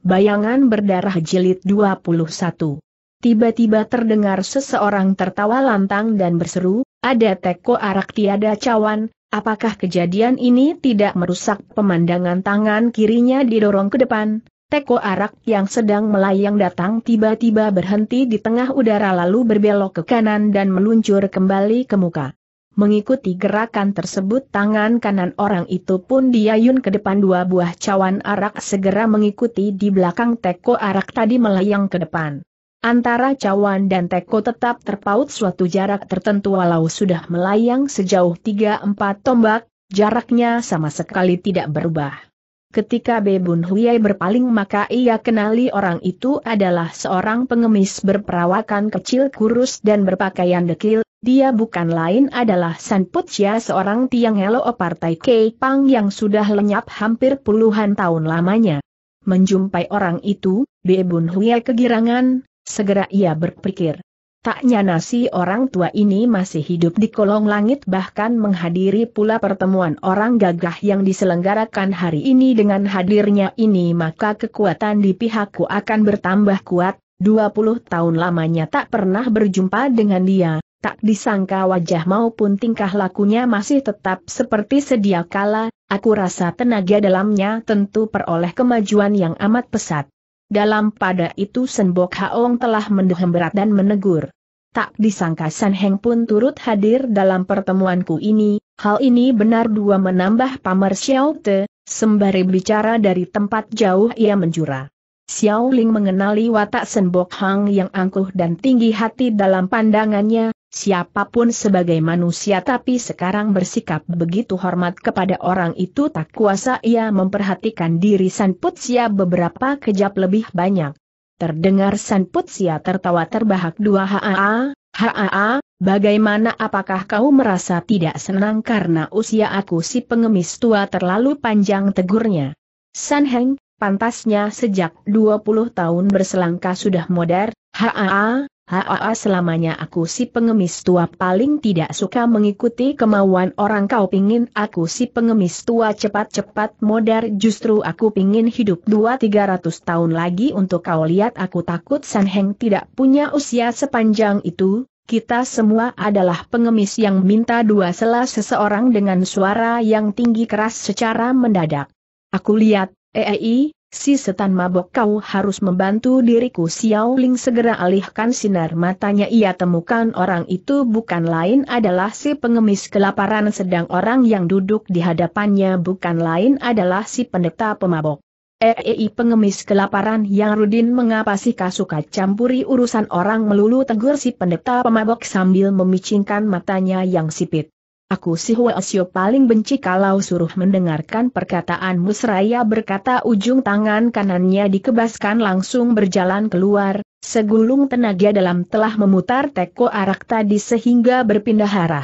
Bayangan berdarah jilid 21. Tiba-tiba terdengar seseorang tertawa lantang dan berseru, ada teko arak tiada cawan, apakah kejadian ini tidak merusak pemandangan tangan kirinya didorong ke depan? Teko arak yang sedang melayang datang tiba-tiba berhenti di tengah udara lalu berbelok ke kanan dan meluncur kembali ke muka. Mengikuti gerakan tersebut tangan kanan orang itu pun diayun ke depan dua buah cawan arak segera mengikuti di belakang teko arak tadi melayang ke depan. Antara cawan dan teko tetap terpaut suatu jarak tertentu walau sudah melayang sejauh 3-4 tombak, jaraknya sama sekali tidak berubah. Ketika Bebun Huyai berpaling maka ia kenali orang itu adalah seorang pengemis berperawakan kecil kurus dan berpakaian dekil, dia bukan lain adalah San Putsia seorang tiang helo partai Pang yang sudah lenyap hampir puluhan tahun lamanya. Menjumpai orang itu, Bebun Huyai kegirangan, segera ia berpikir, Taknya nasi orang tua ini masih hidup di kolong langit bahkan menghadiri pula pertemuan orang gagah yang diselenggarakan hari ini dengan hadirnya ini maka kekuatan di pihakku akan bertambah kuat, 20 tahun lamanya tak pernah berjumpa dengan dia, tak disangka wajah maupun tingkah lakunya masih tetap seperti sedia kala, aku rasa tenaga dalamnya tentu peroleh kemajuan yang amat pesat. Dalam pada itu Senbok Haong telah mendehem berat dan menegur. Tak disangka San Heng pun turut hadir dalam pertemuanku ini, hal ini benar dua menambah pamer Xiao Te, sembari bicara dari tempat jauh ia menjura. Xiao Ling mengenali watak Senbok Hang yang angkuh dan tinggi hati dalam pandangannya, siapapun sebagai manusia tapi sekarang bersikap begitu hormat kepada orang itu tak kuasa ia memperhatikan diri Putsia beberapa kejap lebih banyak. Terdengar Putsia tertawa terbahak dua haa, haa, bagaimana apakah kau merasa tidak senang karena usia aku si pengemis tua terlalu panjang tegurnya. San Heng, pantasnya sejak 20 tahun berselangkah sudah modern, haa, Haa selamanya aku si pengemis tua paling tidak suka mengikuti kemauan orang kau pingin aku si pengemis tua cepat-cepat modar justru aku pingin hidup 2-300 tahun lagi untuk kau lihat aku takut San Heng tidak punya usia sepanjang itu, kita semua adalah pengemis yang minta dua selah seseorang dengan suara yang tinggi keras secara mendadak. Aku lihat, EEI, Si setan mabok kau harus membantu diriku Xiao Ling segera alihkan sinar matanya ia temukan orang itu bukan lain adalah si pengemis kelaparan sedang orang yang duduk di hadapannya bukan lain adalah si pendeta pemabok. Ei eh, eh, eh, pengemis kelaparan yang Rudin mengapa sih kasuka campuri urusan orang melulu tegur si pendeta pemabok sambil memicingkan matanya yang sipit. Aku si osio paling benci kalau suruh mendengarkan perkataanmu seraya berkata ujung tangan kanannya dikebaskan langsung berjalan keluar, segulung tenaga dalam telah memutar teko arak tadi sehingga berpindah arah.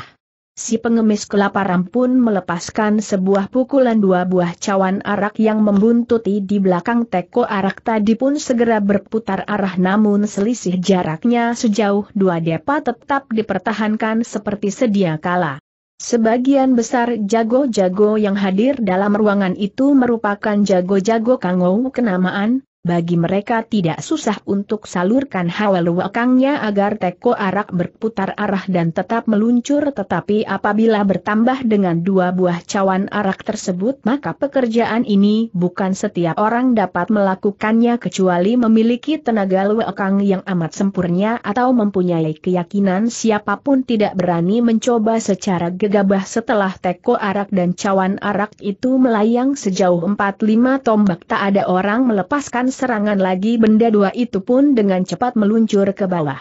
Si pengemis kelaparan pun melepaskan sebuah pukulan dua buah cawan arak yang membuntuti di belakang teko arak tadi pun segera berputar arah namun selisih jaraknya sejauh dua depa tetap dipertahankan seperti sedia kala. Sebagian besar jago-jago yang hadir dalam ruangan itu merupakan jago-jago kangou kenamaan, bagi mereka tidak susah untuk salurkan hawa luwakangnya agar teko arak berputar arah dan tetap meluncur tetapi apabila bertambah dengan dua buah cawan arak tersebut maka pekerjaan ini bukan setiap orang dapat melakukannya kecuali memiliki tenaga luwakang yang amat sempurna atau mempunyai keyakinan siapapun tidak berani mencoba secara gegabah setelah teko arak dan cawan arak itu melayang sejauh 4-5 tombak tak ada orang melepaskan serangan lagi benda dua itu pun dengan cepat meluncur ke bawah.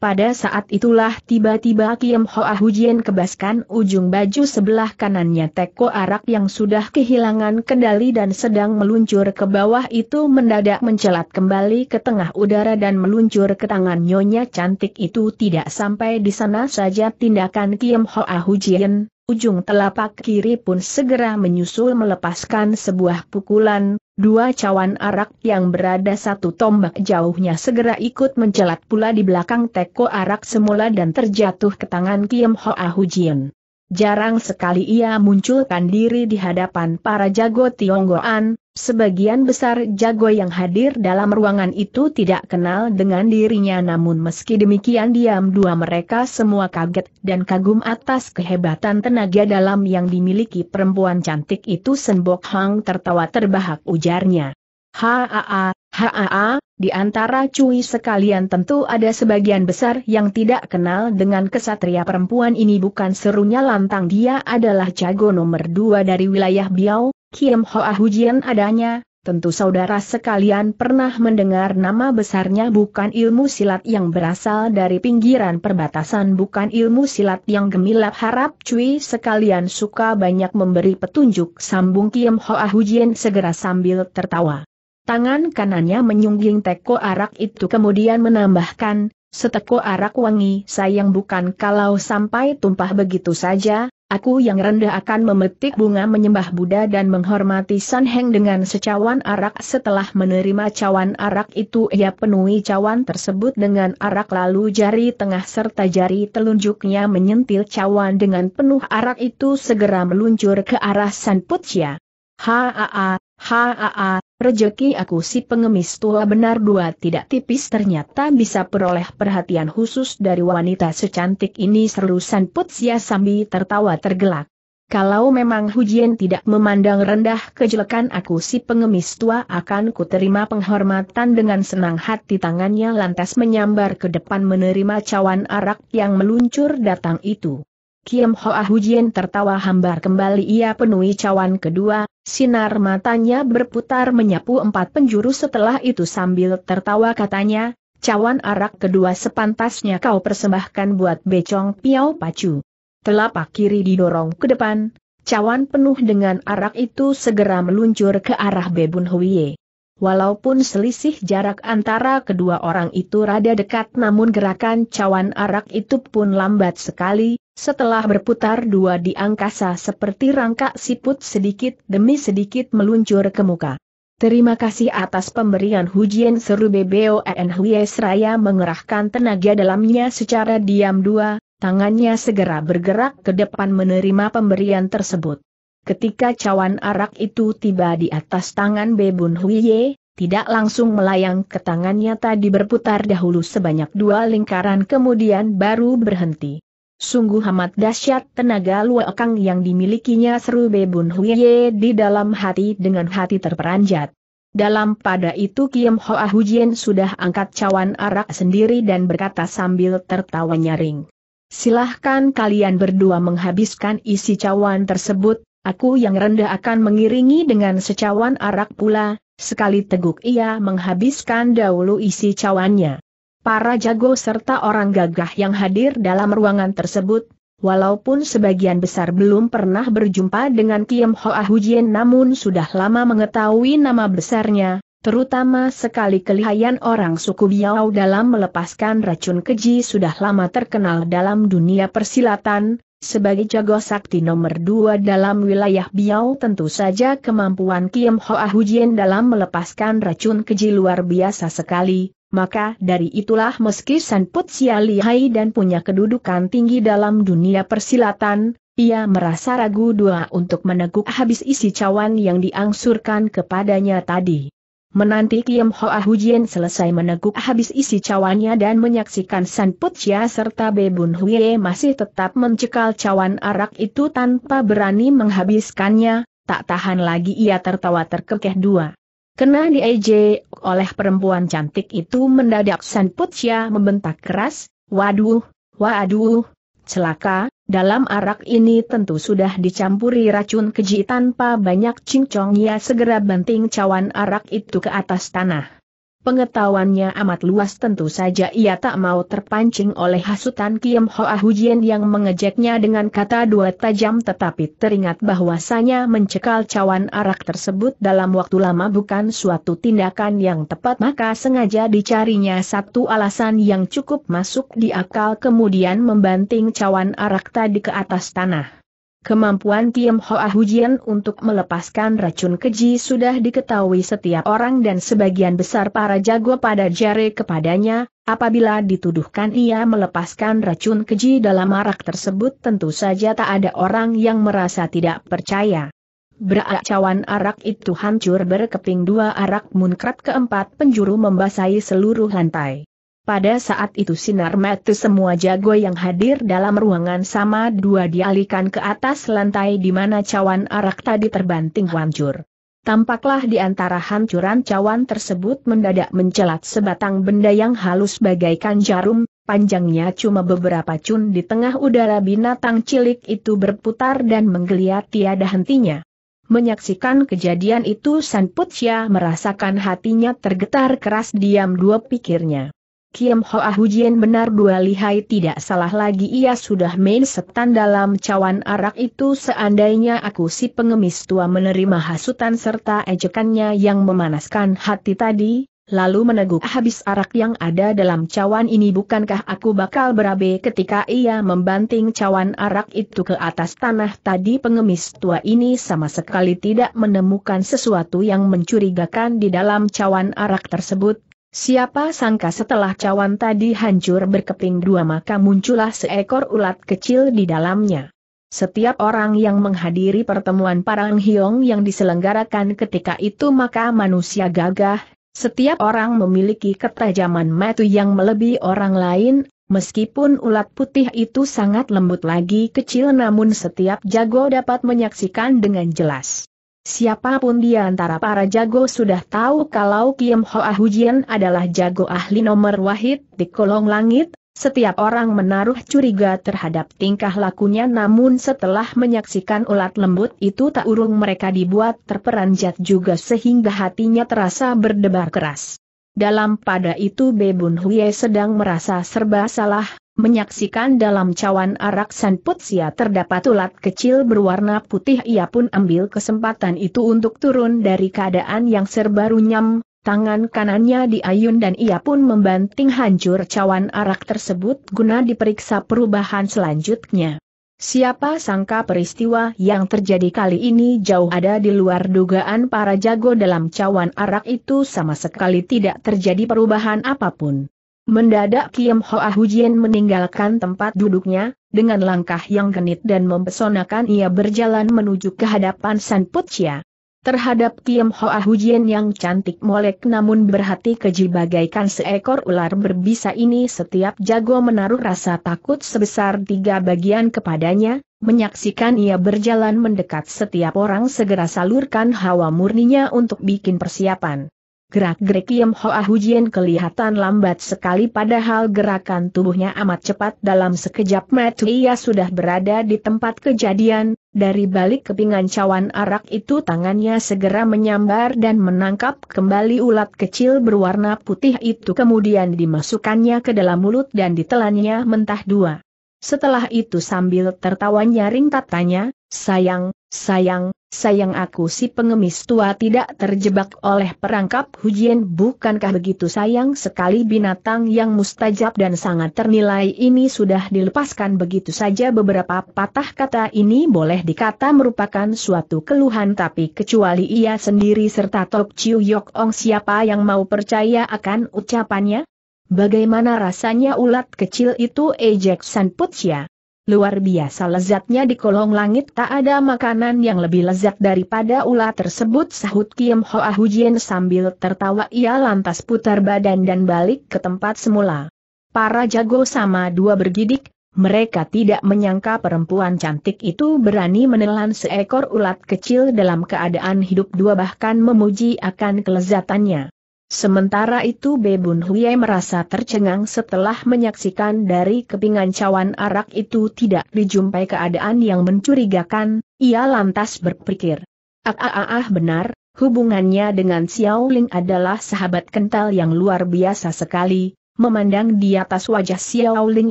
Pada saat itulah tiba-tiba Kiem Hoa Hujien kebaskan ujung baju sebelah kanannya teko arak yang sudah kehilangan kendali dan sedang meluncur ke bawah itu mendadak mencelat kembali ke tengah udara dan meluncur ke tangan nyonya cantik itu tidak sampai di sana saja tindakan Kiem Hoa Hujien. ujung telapak kiri pun segera menyusul melepaskan sebuah pukulan, Dua cawan arak yang berada satu tombak jauhnya segera ikut mencelat pula di belakang teko arak semula dan terjatuh ke tangan Kim Hoa Hujin. Jarang sekali ia munculkan diri di hadapan para jago Tionggoan, Sebagian besar jago yang hadir dalam ruangan itu tidak kenal dengan dirinya namun meski demikian diam dua mereka semua kaget dan kagum atas kehebatan tenaga dalam yang dimiliki perempuan cantik itu Senbok Hang tertawa terbahak ujarnya. Haa, haa, di antara cuy sekalian tentu ada sebagian besar yang tidak kenal dengan kesatria perempuan ini bukan serunya lantang dia adalah jago nomor dua dari wilayah Biau, Kim Hoa Hujian adanya, tentu saudara sekalian pernah mendengar nama besarnya bukan ilmu silat yang berasal dari pinggiran perbatasan bukan ilmu silat yang gemilap harap cuy sekalian suka banyak memberi petunjuk sambung Kim Hoa Hujian segera sambil tertawa. Tangan kanannya menyungging teko arak itu kemudian menambahkan, seteko arak wangi sayang bukan kalau sampai tumpah begitu saja, Aku yang rendah akan memetik bunga menyembah Buddha dan menghormati San Heng dengan secawan arak setelah menerima cawan arak itu ia penuhi cawan tersebut dengan arak lalu jari tengah serta jari telunjuknya menyentil cawan dengan penuh arak itu segera meluncur ke arah San Putia. Haa, haa, Rejeki aku si pengemis tua benar dua tidak tipis ternyata bisa peroleh perhatian khusus dari wanita secantik ini seru sanput Putsia sambil tertawa tergelak. Kalau memang Hujian tidak memandang rendah kejelekan aku si pengemis tua akan kuterima penghormatan dengan senang hati tangannya lantas menyambar ke depan menerima cawan arak yang meluncur datang itu. Kim Hoa Hujin tertawa hambar kembali ia penuhi cawan kedua, sinar matanya berputar menyapu empat penjuru setelah itu sambil tertawa katanya, cawan arak kedua sepantasnya kau persembahkan buat becong piau pacu. Telapak kiri didorong ke depan, cawan penuh dengan arak itu segera meluncur ke arah Bebun Huiye. Walaupun selisih jarak antara kedua orang itu rada dekat namun gerakan cawan arak itu pun lambat sekali, setelah berputar dua di angkasa seperti rangka siput sedikit demi sedikit meluncur ke muka. Terima kasih atas pemberian hujian seru BBON Huyes Seraya mengerahkan tenaga dalamnya secara diam dua, tangannya segera bergerak ke depan menerima pemberian tersebut. Ketika cawan arak itu tiba di atas tangan Bebun Huye, tidak langsung melayang ke tangannya tadi berputar dahulu sebanyak dua lingkaran kemudian baru berhenti. Sungguh amat dahsyat tenaga luakang yang dimilikinya seru Bebun Huye di dalam hati dengan hati terperanjat. Dalam pada itu Kiam Hoa Hujien sudah angkat cawan arak sendiri dan berkata sambil tertawa nyaring. Silahkan kalian berdua menghabiskan isi cawan tersebut, aku yang rendah akan mengiringi dengan secawan arak pula, sekali teguk ia menghabiskan dahulu isi cawannya para jago serta orang gagah yang hadir dalam ruangan tersebut, walaupun sebagian besar belum pernah berjumpa dengan Kiem Hoa Hujien namun sudah lama mengetahui nama besarnya, terutama sekali kelihayan orang suku Biao dalam melepaskan racun keji sudah lama terkenal dalam dunia persilatan, sebagai jago sakti nomor dua dalam wilayah Biao, tentu saja kemampuan Kiem Hoa Hujien dalam melepaskan racun keji luar biasa sekali, maka dari itulah meski San Sia lihai dan punya kedudukan tinggi dalam dunia persilatan, ia merasa ragu dua untuk meneguk habis isi cawan yang diangsurkan kepadanya tadi. Menanti Kiem Hoa Hujian selesai meneguk habis isi cawannya dan menyaksikan San Sia serta Bebun Huye masih tetap mencekal cawan arak itu tanpa berani menghabiskannya, tak tahan lagi ia tertawa terkekeh dua. Kena diejek oleh perempuan cantik itu mendadak San Putia membentak keras, waduh, waduh, celaka, dalam arak ini tentu sudah dicampuri racun keji tanpa banyak cincong ia segera banting cawan arak itu ke atas tanah. Pengetahuannya amat luas tentu saja ia tak mau terpancing oleh hasutan Kiam Hoa Hujian yang mengejeknya dengan kata dua tajam tetapi teringat bahwasanya mencekal cawan arak tersebut dalam waktu lama bukan suatu tindakan yang tepat maka sengaja dicarinya satu alasan yang cukup masuk di akal kemudian membanting cawan arak tadi ke atas tanah. Kemampuan Tiem Hoa ah Hujian untuk melepaskan racun keji sudah diketahui setiap orang dan sebagian besar para jago pada jari kepadanya, apabila dituduhkan ia melepaskan racun keji dalam arak tersebut tentu saja tak ada orang yang merasa tidak percaya. Berak cawan arak itu hancur berkeping dua arak munkrat keempat penjuru membasahi seluruh lantai. Pada saat itu sinar mata semua jago yang hadir dalam ruangan sama dua dialihkan ke atas lantai di mana cawan arak tadi terbanting hancur. Tampaklah di antara hancuran cawan tersebut mendadak mencelat sebatang benda yang halus bagaikan jarum, panjangnya cuma beberapa cun di tengah udara binatang cilik itu berputar dan menggeliat tiada hentinya. Menyaksikan kejadian itu San Putia merasakan hatinya tergetar keras diam dua pikirnya. Kiam Hoa Hujian benar dua lihai tidak salah lagi ia sudah main setan dalam cawan arak itu seandainya aku si pengemis tua menerima hasutan serta ejekannya yang memanaskan hati tadi, lalu meneguk habis arak yang ada dalam cawan ini bukankah aku bakal berabe ketika ia membanting cawan arak itu ke atas tanah tadi pengemis tua ini sama sekali tidak menemukan sesuatu yang mencurigakan di dalam cawan arak tersebut Siapa sangka setelah cawan tadi hancur berkeping dua maka muncullah seekor ulat kecil di dalamnya. Setiap orang yang menghadiri pertemuan Parang Hyong yang diselenggarakan ketika itu maka manusia gagah, setiap orang memiliki ketajaman metu yang melebihi orang lain, meskipun ulat putih itu sangat lembut lagi kecil namun setiap jago dapat menyaksikan dengan jelas. Siapapun di antara para jago sudah tahu kalau Kim Hoa Hujian adalah jago ahli nomor wahid di kolong langit, setiap orang menaruh curiga terhadap tingkah lakunya namun setelah menyaksikan ulat lembut itu tak urung mereka dibuat terperanjat juga sehingga hatinya terasa berdebar keras. Dalam pada itu Bebun Huye sedang merasa serba salah, Menyaksikan dalam cawan arak Putsia terdapat ulat kecil berwarna putih ia pun ambil kesempatan itu untuk turun dari keadaan yang serba runyam, tangan kanannya diayun dan ia pun membanting hancur cawan arak tersebut guna diperiksa perubahan selanjutnya. Siapa sangka peristiwa yang terjadi kali ini jauh ada di luar dugaan para jago dalam cawan arak itu sama sekali tidak terjadi perubahan apapun. Mendadak Kim Hoa Hujien meninggalkan tempat duduknya, dengan langkah yang genit dan mempesonakan ia berjalan menuju ke hadapan San Putsia. Terhadap Kim Hoa Hujien yang cantik molek namun berhati keji bagaikan seekor ular berbisa ini setiap jago menaruh rasa takut sebesar tiga bagian kepadanya, menyaksikan ia berjalan mendekat setiap orang segera salurkan hawa murninya untuk bikin persiapan. Gerak-gerik Ho Hoa Hujian kelihatan lambat sekali padahal gerakan tubuhnya amat cepat dalam sekejap mata ia sudah berada di tempat kejadian, dari balik kepingan cawan arak itu tangannya segera menyambar dan menangkap kembali ulat kecil berwarna putih itu kemudian dimasukkannya ke dalam mulut dan ditelannya mentah dua. Setelah itu sambil tertawa nyaring katanya, sayang, sayang, Sayang aku si pengemis tua tidak terjebak oleh perangkap hujian bukankah begitu sayang sekali binatang yang mustajab dan sangat ternilai ini sudah dilepaskan begitu saja beberapa patah kata ini boleh dikata merupakan suatu keluhan tapi kecuali ia sendiri serta Tok Chiu Yok Ong siapa yang mau percaya akan ucapannya? Bagaimana rasanya ulat kecil itu ejek San Putsia? luar biasa lezatnya di kolong langit tak ada makanan yang lebih lezat daripada ular tersebut sahut Kim Hoa Hujien sambil tertawa ia lantas putar badan dan balik ke tempat semula. Para jago sama dua bergidik, mereka tidak menyangka perempuan cantik itu berani menelan seekor ulat kecil dalam keadaan hidup dua bahkan memuji akan kelezatannya. Sementara itu Bebun Huye merasa tercengang setelah menyaksikan dari kepingan cawan arak itu tidak dijumpai keadaan yang mencurigakan, ia lantas berpikir. Ah ah ah, ah benar, hubungannya dengan Xiao Ling adalah sahabat kental yang luar biasa sekali, Memandang di atas wajah Xiao Ling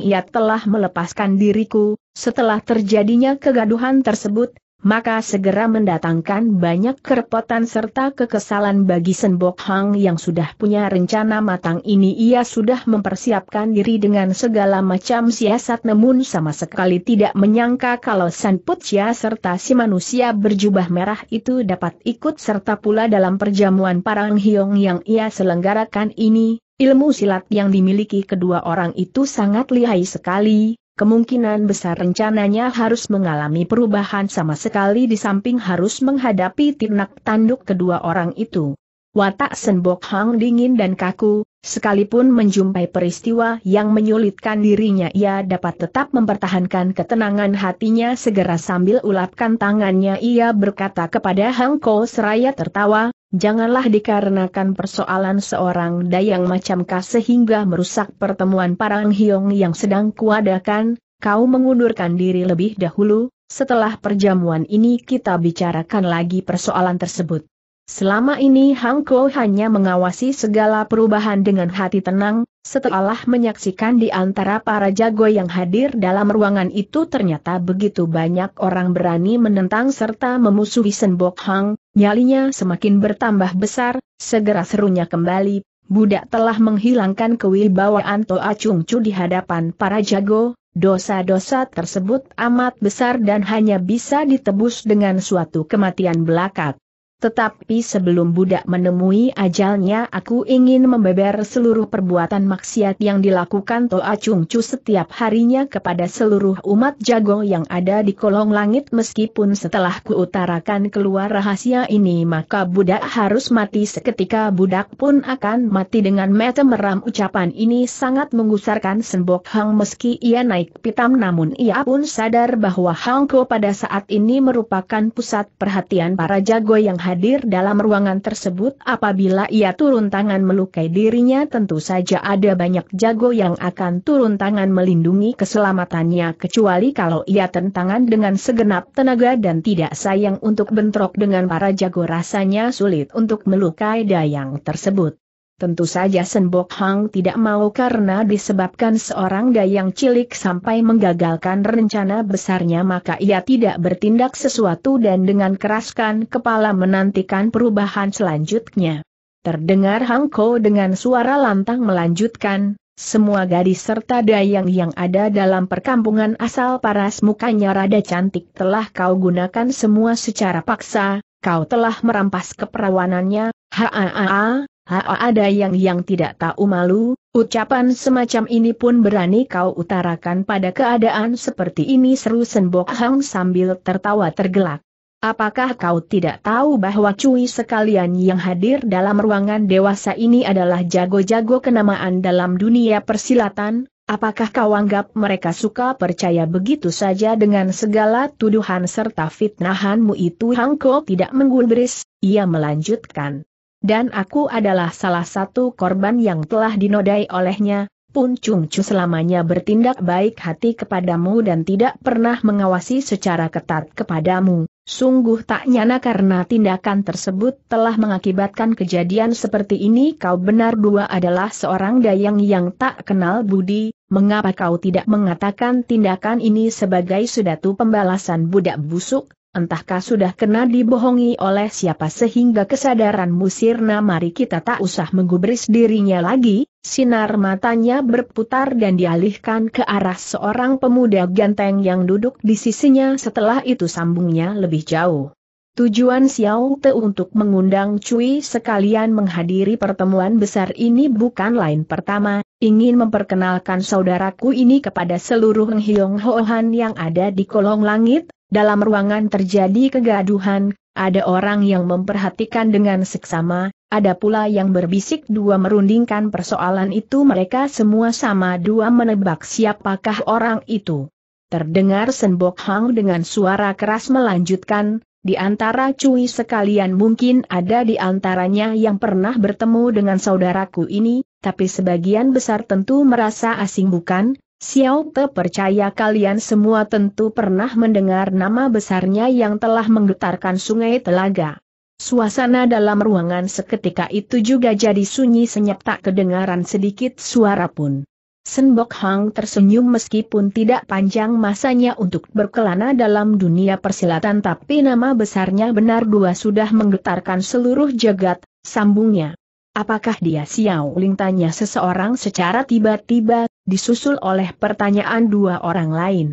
ia telah melepaskan diriku, setelah terjadinya kegaduhan tersebut, maka segera mendatangkan banyak kerepotan serta kekesalan bagi Senbok Hang yang sudah punya rencana matang ini ia sudah mempersiapkan diri dengan segala macam siasat namun sama sekali tidak menyangka kalau San Putia serta si manusia berjubah merah itu dapat ikut serta pula dalam perjamuan Parang Hiong yang ia selenggarakan ini, ilmu silat yang dimiliki kedua orang itu sangat lihai sekali, kemungkinan besar rencananya harus mengalami perubahan sama sekali di samping harus menghadapi ternak tanduk kedua orang itu. Watak Senbok Hang dingin dan kaku, sekalipun menjumpai peristiwa yang menyulitkan dirinya ia dapat tetap mempertahankan ketenangan hatinya segera sambil ulapkan tangannya ia berkata kepada Hang Ko seraya tertawa, Janganlah dikarenakan persoalan seorang dayang macam sehingga merusak pertemuan parang hiong yang sedang kuadakan, kau mengundurkan diri lebih dahulu, setelah perjamuan ini kita bicarakan lagi persoalan tersebut. Selama ini Hang Kuo hanya mengawasi segala perubahan dengan hati tenang, setelah menyaksikan di antara para jago yang hadir dalam ruangan itu ternyata begitu banyak orang berani menentang serta memusuhi Senbok Hang, nyalinya semakin bertambah besar, segera serunya kembali, budak telah menghilangkan kewibawaan Toa Chung Chu di hadapan para jago, dosa-dosa tersebut amat besar dan hanya bisa ditebus dengan suatu kematian belakang. Tetapi sebelum budak menemui ajalnya aku ingin membeber seluruh perbuatan maksiat yang dilakukan Toa Chung Chu setiap harinya kepada seluruh umat jago yang ada di kolong langit meskipun setelah kuutarakan keluar rahasia ini maka budak harus mati seketika budak pun akan mati dengan mata meram ucapan ini sangat mengusarkan Senbok Hang meski ia naik pitam namun ia pun sadar bahwa Hang Ko pada saat ini merupakan pusat perhatian para jago yang hadir dalam ruangan tersebut apabila ia turun tangan melukai dirinya tentu saja ada banyak jago yang akan turun tangan melindungi keselamatannya kecuali kalau ia tentangan dengan segenap tenaga dan tidak sayang untuk bentrok dengan para jago rasanya sulit untuk melukai dayang tersebut. Tentu saja Senbok Hang tidak mau karena disebabkan seorang dayang cilik sampai menggagalkan rencana besarnya maka ia tidak bertindak sesuatu dan dengan keraskan kepala menantikan perubahan selanjutnya. Terdengar Hang Ko dengan suara lantang melanjutkan, semua gadis serta dayang yang ada dalam perkampungan asal paras mukanya rada cantik telah kau gunakan semua secara paksa, kau telah merampas keperawanannya, haa ada yang yang tidak tahu malu, ucapan semacam ini pun berani kau utarakan pada keadaan seperti ini seru Senbok Hang sambil tertawa tergelak. Apakah kau tidak tahu bahwa cuy sekalian yang hadir dalam ruangan dewasa ini adalah jago-jago kenamaan dalam dunia persilatan? Apakah kau anggap mereka suka percaya begitu saja dengan segala tuduhan serta fitnahanmu itu Hangko tidak menggulbris, ia melanjutkan. Dan aku adalah salah satu korban yang telah dinodai olehnya, Pun Chung Chu selamanya bertindak baik hati kepadamu dan tidak pernah mengawasi secara ketat kepadamu. Sungguh tak nyana karena tindakan tersebut telah mengakibatkan kejadian seperti ini kau benar dua adalah seorang dayang yang tak kenal budi, mengapa kau tidak mengatakan tindakan ini sebagai sudatu pembalasan budak busuk, Entahkah sudah kena dibohongi oleh siapa sehingga kesadaran musirna? mari kita tak usah menggubris dirinya lagi, sinar matanya berputar dan dialihkan ke arah seorang pemuda ganteng yang duduk di sisinya setelah itu sambungnya lebih jauh. Tujuan Xiao Te untuk mengundang Cui sekalian menghadiri pertemuan besar ini bukan lain pertama, ingin memperkenalkan saudaraku ini kepada seluruh Hiong Hohan yang ada di kolong langit, dalam ruangan terjadi kegaduhan, ada orang yang memperhatikan dengan seksama, ada pula yang berbisik dua merundingkan persoalan itu mereka semua sama dua menebak siapakah orang itu. Terdengar Senbok Hang dengan suara keras melanjutkan, di antara cuy sekalian mungkin ada di antaranya yang pernah bertemu dengan saudaraku ini, tapi sebagian besar tentu merasa asing bukan, Xiao Te percaya kalian semua tentu pernah mendengar nama besarnya yang telah menggetarkan sungai telaga. Suasana dalam ruangan seketika itu juga jadi sunyi senyap tak kedengaran sedikit suara pun. Senbok Hang tersenyum meskipun tidak panjang masanya untuk berkelana dalam dunia persilatan tapi nama besarnya benar dua sudah menggetarkan seluruh jagat, sambungnya. Apakah dia Xiao Ling tanya seseorang secara tiba-tiba disusul oleh pertanyaan dua orang lain.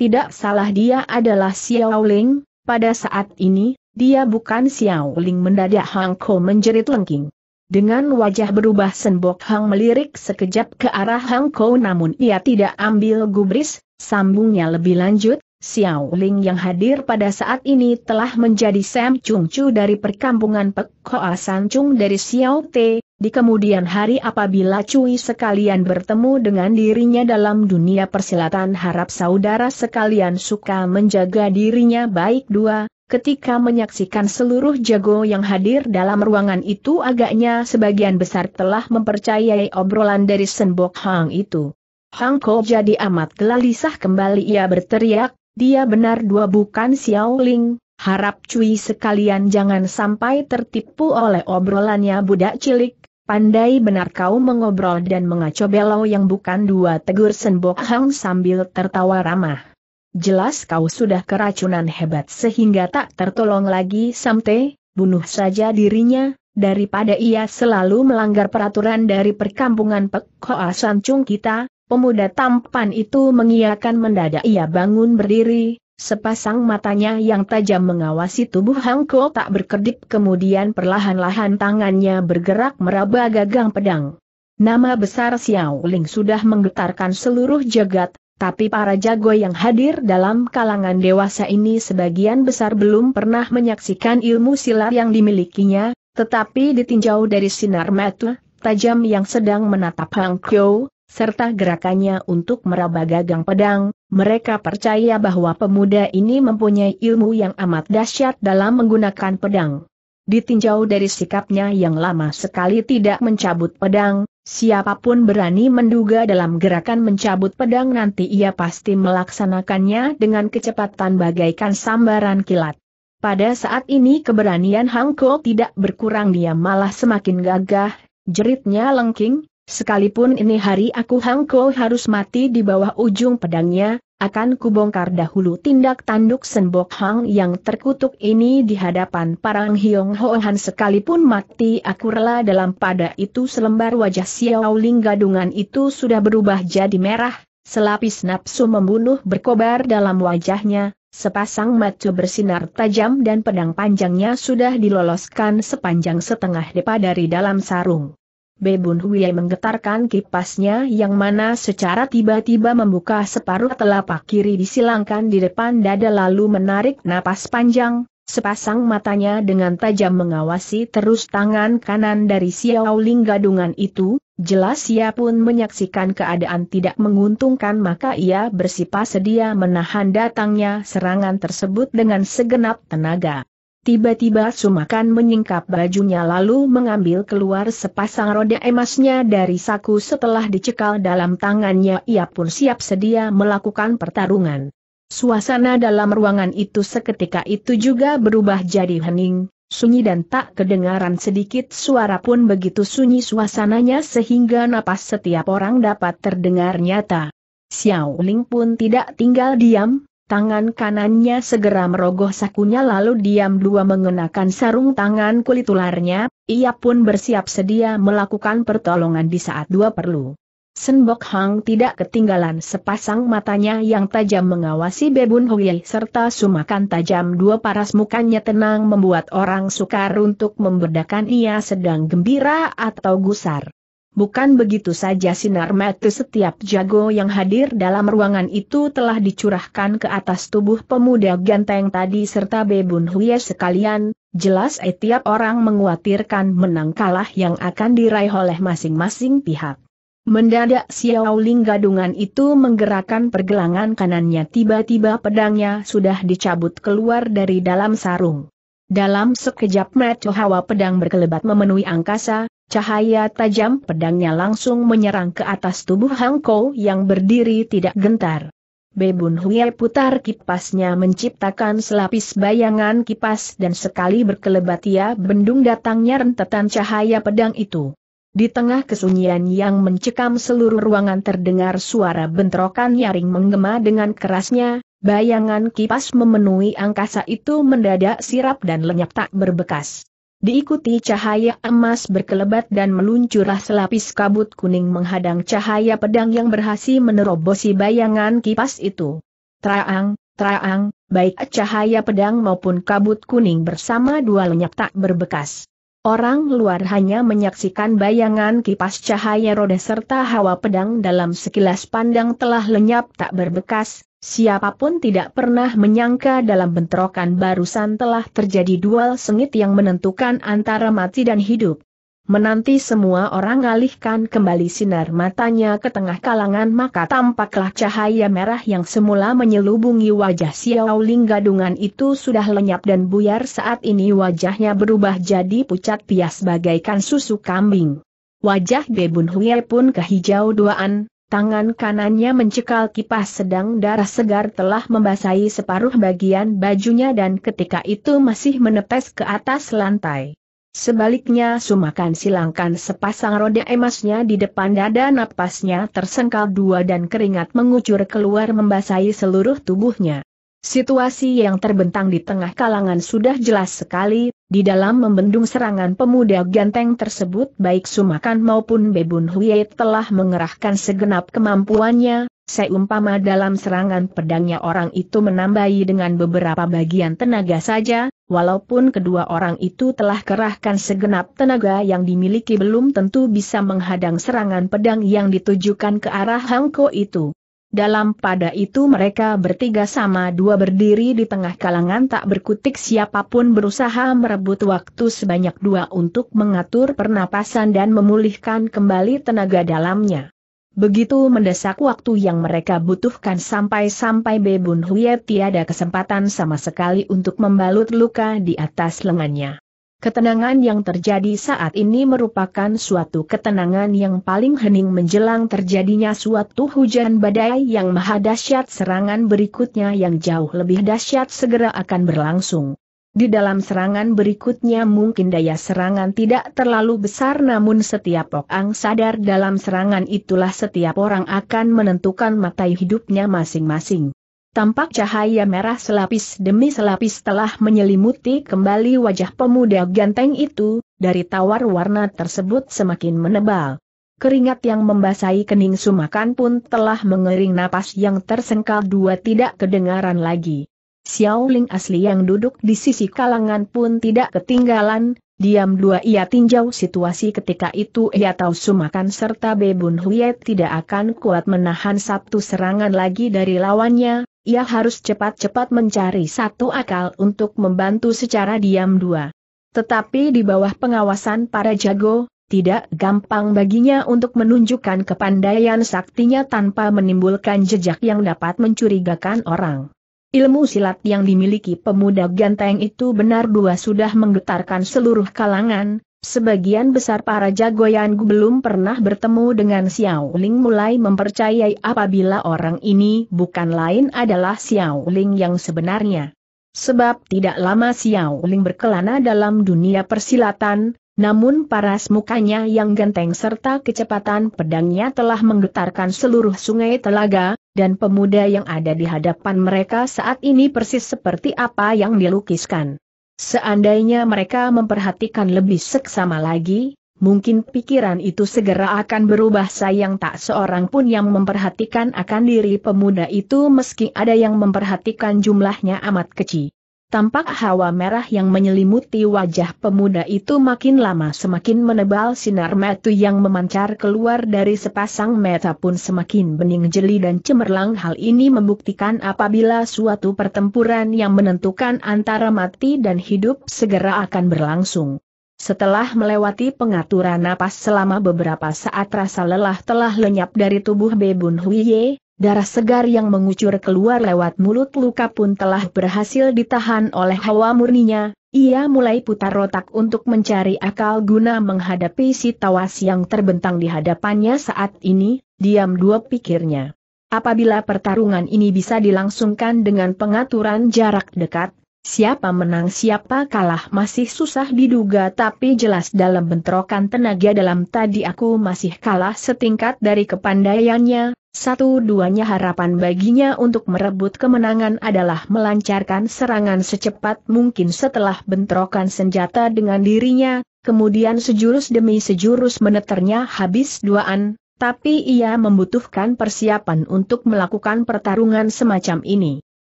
Tidak salah dia adalah Xiao Ling, pada saat ini, dia bukan Xiao Ling mendadak Hang Ko menjerit lengking. Dengan wajah berubah Senbok Hang melirik sekejap ke arah Hang Ko namun ia tidak ambil gubris, sambungnya lebih lanjut, Xiao Ling yang hadir pada saat ini telah menjadi Sam Chung Chu dari perkampungan Pek Hoa San Chung dari Xiao Te, di kemudian hari apabila Cui sekalian bertemu dengan dirinya dalam dunia persilatan harap saudara sekalian suka menjaga dirinya baik dua, Ketika menyaksikan seluruh jago yang hadir dalam ruangan itu agaknya sebagian besar telah mempercayai obrolan dari Senbok Hang itu. Hang Ko jadi amat gelisah kembali ia berteriak, dia benar dua bukan Xiaoling. harap cuy sekalian jangan sampai tertipu oleh obrolannya budak cilik, Pandai benar kau mengobrol dan mengacau belau yang bukan dua tegur Senbok Hang sambil tertawa ramah. Jelas kau sudah keracunan hebat sehingga tak tertolong lagi Samte, bunuh saja dirinya, daripada ia selalu melanggar peraturan dari perkampungan Pek Hoa Sancung kita, Pemuda tampan itu mengiakan mendadak ia bangun berdiri, sepasang matanya yang tajam mengawasi tubuh Hangko tak berkedip kemudian perlahan-lahan tangannya bergerak meraba gagang pedang. Nama besar Xiao Ling sudah menggetarkan seluruh jagat, tapi para jago yang hadir dalam kalangan dewasa ini sebagian besar belum pernah menyaksikan ilmu silat yang dimilikinya, tetapi ditinjau dari sinar mata tajam yang sedang menatap Hang Kyo, serta gerakannya untuk meraba gagang pedang, mereka percaya bahwa pemuda ini mempunyai ilmu yang amat dahsyat dalam menggunakan pedang. Ditinjau dari sikapnya yang lama sekali tidak mencabut pedang, siapapun berani menduga dalam gerakan mencabut pedang nanti ia pasti melaksanakannya dengan kecepatan bagaikan sambaran kilat. Pada saat ini keberanian Hangko tidak berkurang dia malah semakin gagah, jeritnya lengking, Sekalipun ini hari aku Hangko harus mati di bawah ujung pedangnya, akan kubongkar dahulu tindak tanduk Senbok Hang yang terkutuk ini di hadapan parang Hiong Han sekalipun mati aku rela dalam pada itu selembar wajah Xiao Ling gadungan itu sudah berubah jadi merah, selapis nafsu membunuh berkobar dalam wajahnya, sepasang mata bersinar tajam dan pedang panjangnya sudah diloloskan sepanjang setengah depa dari dalam sarung. Bebun Hui menggetarkan kipasnya yang mana secara tiba-tiba membuka separuh telapak kiri disilangkan di depan dada lalu menarik napas panjang, sepasang matanya dengan tajam mengawasi terus tangan kanan dari Xiao Ling gadungan itu, jelas ia pun menyaksikan keadaan tidak menguntungkan maka ia bersifat sedia menahan datangnya serangan tersebut dengan segenap tenaga. Tiba-tiba Sumakan menyingkap bajunya lalu mengambil keluar sepasang roda emasnya dari saku setelah dicekal dalam tangannya ia pun siap sedia melakukan pertarungan. Suasana dalam ruangan itu seketika itu juga berubah jadi hening, sunyi dan tak kedengaran sedikit suara pun begitu sunyi suasananya sehingga napas setiap orang dapat terdengar nyata. Xiao Ling pun tidak tinggal diam, Tangan kanannya segera merogoh sakunya lalu diam dua mengenakan sarung tangan kulit ularnya, ia pun bersiap sedia melakukan pertolongan di saat dua perlu. Senbok Hang tidak ketinggalan sepasang matanya yang tajam mengawasi Bebun Hui serta sumakan tajam dua paras mukanya tenang membuat orang sukar untuk membedakan ia sedang gembira atau gusar. Bukan begitu saja sinar mata setiap jago yang hadir dalam ruangan itu telah dicurahkan ke atas tubuh pemuda ganteng tadi serta Bebun Huye sekalian, jelas setiap orang menguatirkan menang kalah yang akan diraih oleh masing-masing pihak. Mendadak Xiao Ling gadungan itu menggerakkan pergelangan kanannya tiba-tiba pedangnya sudah dicabut keluar dari dalam sarung. Dalam sekejap mata hawa pedang berkelebat memenuhi angkasa, Cahaya tajam pedangnya langsung menyerang ke atas tubuh Hang Kou yang berdiri tidak gentar. Bebun Hue putar kipasnya menciptakan selapis bayangan kipas dan sekali berkelebat ia bendung datangnya rentetan cahaya pedang itu. Di tengah kesunyian yang mencekam seluruh ruangan terdengar suara bentrokan nyaring menggema dengan kerasnya, bayangan kipas memenuhi angkasa itu mendadak sirap dan lenyap tak berbekas. Diikuti cahaya emas berkelebat dan meluncurlah selapis kabut kuning menghadang cahaya pedang yang berhasil menerobosi bayangan kipas itu. Traang, traang, baik cahaya pedang maupun kabut kuning bersama dua lenyap tak berbekas. Orang luar hanya menyaksikan bayangan kipas cahaya roda serta hawa pedang dalam sekilas pandang telah lenyap tak berbekas, Siapapun tidak pernah menyangka dalam bentrokan barusan telah terjadi duel sengit yang menentukan antara mati dan hidup. Menanti semua orang alihkan kembali sinar matanya ke tengah kalangan maka tampaklah cahaya merah yang semula menyelubungi wajah Xiao Ling gadungan itu sudah lenyap dan buyar saat ini wajahnya berubah jadi pucat pias bagaikan susu kambing. Wajah Bebun Hue pun kehijau duaan, Tangan kanannya mencekal kipas sedang darah segar telah membasahi separuh bagian bajunya dan ketika itu masih menetes ke atas lantai. Sebaliknya sumakan silangkan sepasang roda emasnya di depan dada napasnya tersengkal dua dan keringat mengucur keluar membasahi seluruh tubuhnya. Situasi yang terbentang di tengah kalangan sudah jelas sekali, di dalam membendung serangan pemuda ganteng tersebut baik Sumakan maupun Bebun Huye telah mengerahkan segenap kemampuannya, seumpama dalam serangan pedangnya orang itu menambahi dengan beberapa bagian tenaga saja, walaupun kedua orang itu telah kerahkan segenap tenaga yang dimiliki belum tentu bisa menghadang serangan pedang yang ditujukan ke arah Hangko itu. Dalam pada itu mereka bertiga sama dua berdiri di tengah kalangan tak berkutik siapapun berusaha merebut waktu sebanyak dua untuk mengatur pernapasan dan memulihkan kembali tenaga dalamnya. Begitu mendesak waktu yang mereka butuhkan sampai-sampai Bebun Huye tiada kesempatan sama sekali untuk membalut luka di atas lengannya. Ketenangan yang terjadi saat ini merupakan suatu ketenangan yang paling hening menjelang terjadinya suatu hujan badai yang maha dahsyat serangan berikutnya yang jauh lebih dahsyat segera akan berlangsung. Di dalam serangan berikutnya mungkin daya serangan tidak terlalu besar namun setiap orang sadar dalam serangan itulah setiap orang akan menentukan mata hidupnya masing-masing tampak cahaya merah selapis demi selapis telah menyelimuti kembali wajah pemuda ganteng itu, dari tawar warna tersebut semakin menebal. Keringat yang membasahi kening sumakan pun telah mengering napas yang tersengkal dua tidak kedengaran lagi. Xiao Ling asli yang duduk di sisi kalangan pun tidak ketinggalan, Diam dua ia tinjau situasi ketika itu ia tahu Sumakan serta Bebun Huyet tidak akan kuat menahan satu serangan lagi dari lawannya, ia harus cepat-cepat mencari satu akal untuk membantu secara diam dua. Tetapi di bawah pengawasan para jago, tidak gampang baginya untuk menunjukkan kepandaian saktinya tanpa menimbulkan jejak yang dapat mencurigakan orang. Ilmu silat yang dimiliki pemuda ganteng itu benar dua sudah menggetarkan seluruh kalangan, sebagian besar para jagoan belum pernah bertemu dengan Xiao Ling mulai mempercayai apabila orang ini bukan lain adalah Xiao Ling yang sebenarnya. Sebab tidak lama Xiao Ling berkelana dalam dunia persilatan, namun paras mukanya yang genteng serta kecepatan pedangnya telah menggetarkan seluruh sungai telaga, dan pemuda yang ada di hadapan mereka saat ini persis seperti apa yang dilukiskan. Seandainya mereka memperhatikan lebih seksama lagi, mungkin pikiran itu segera akan berubah sayang tak seorang pun yang memperhatikan akan diri pemuda itu meski ada yang memperhatikan jumlahnya amat kecil. Tampak hawa merah yang menyelimuti wajah pemuda itu makin lama semakin menebal sinar metu yang memancar keluar dari sepasang mata pun semakin bening jeli dan cemerlang hal ini membuktikan apabila suatu pertempuran yang menentukan antara mati dan hidup segera akan berlangsung. Setelah melewati pengaturan napas selama beberapa saat rasa lelah telah lenyap dari tubuh Bebun Huiye, Darah segar yang mengucur keluar lewat mulut luka pun telah berhasil ditahan oleh hawa murninya, ia mulai putar otak untuk mencari akal guna menghadapi si tawas yang terbentang di hadapannya saat ini, diam dua pikirnya. Apabila pertarungan ini bisa dilangsungkan dengan pengaturan jarak dekat, Siapa menang siapa kalah masih susah diduga tapi jelas dalam bentrokan tenaga dalam tadi aku masih kalah setingkat dari kepandaiannya, satu-duanya harapan baginya untuk merebut kemenangan adalah melancarkan serangan secepat mungkin setelah bentrokan senjata dengan dirinya, kemudian sejurus demi sejurus meneternya habis duaan, tapi ia membutuhkan persiapan untuk melakukan pertarungan semacam ini.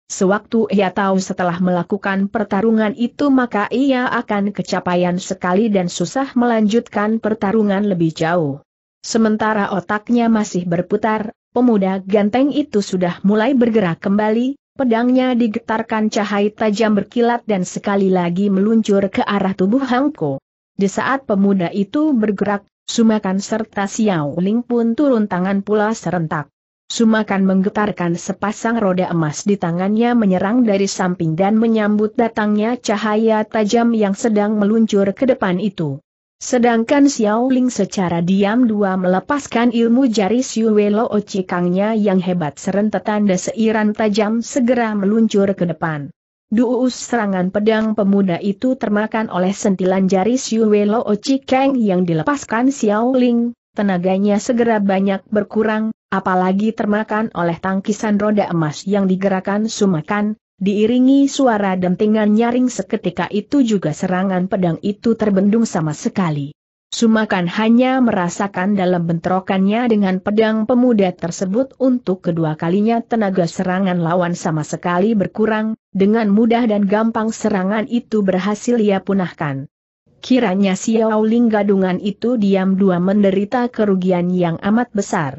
Sewaktu ia tahu setelah melakukan pertarungan itu maka ia akan kecapaian sekali dan susah melanjutkan pertarungan lebih jauh. Sementara otaknya masih berputar, pemuda ganteng itu sudah mulai bergerak kembali, pedangnya digetarkan cahaya tajam berkilat dan sekali lagi meluncur ke arah tubuh Hangko. Di saat pemuda itu bergerak, Sumakan serta Xiao Ling pun turun tangan pula serentak. Sumakan menggetarkan sepasang roda emas di tangannya menyerang dari samping dan menyambut datangnya cahaya tajam yang sedang meluncur ke depan itu. Sedangkan Xiao Ling secara diam dua melepaskan ilmu jari Siuwelo Ocikangnya yang hebat serentetan dan seiran tajam segera meluncur ke depan. Duus serangan pedang pemuda itu termakan oleh sentilan jari Siuwelo Ocikang yang dilepaskan Xiao Ling, tenaganya segera banyak berkurang, apalagi termakan oleh tangkisan roda emas yang digerakkan sumakan, diiringi suara dentingan nyaring seketika itu juga serangan pedang itu terbendung sama sekali. Sumakan hanya merasakan dalam bentrokannya dengan pedang pemuda tersebut untuk kedua kalinya tenaga serangan lawan sama sekali berkurang, dengan mudah dan gampang serangan itu berhasil ia punahkan. Kiranya Xiao Ling gadungan itu diam dua menderita kerugian yang amat besar.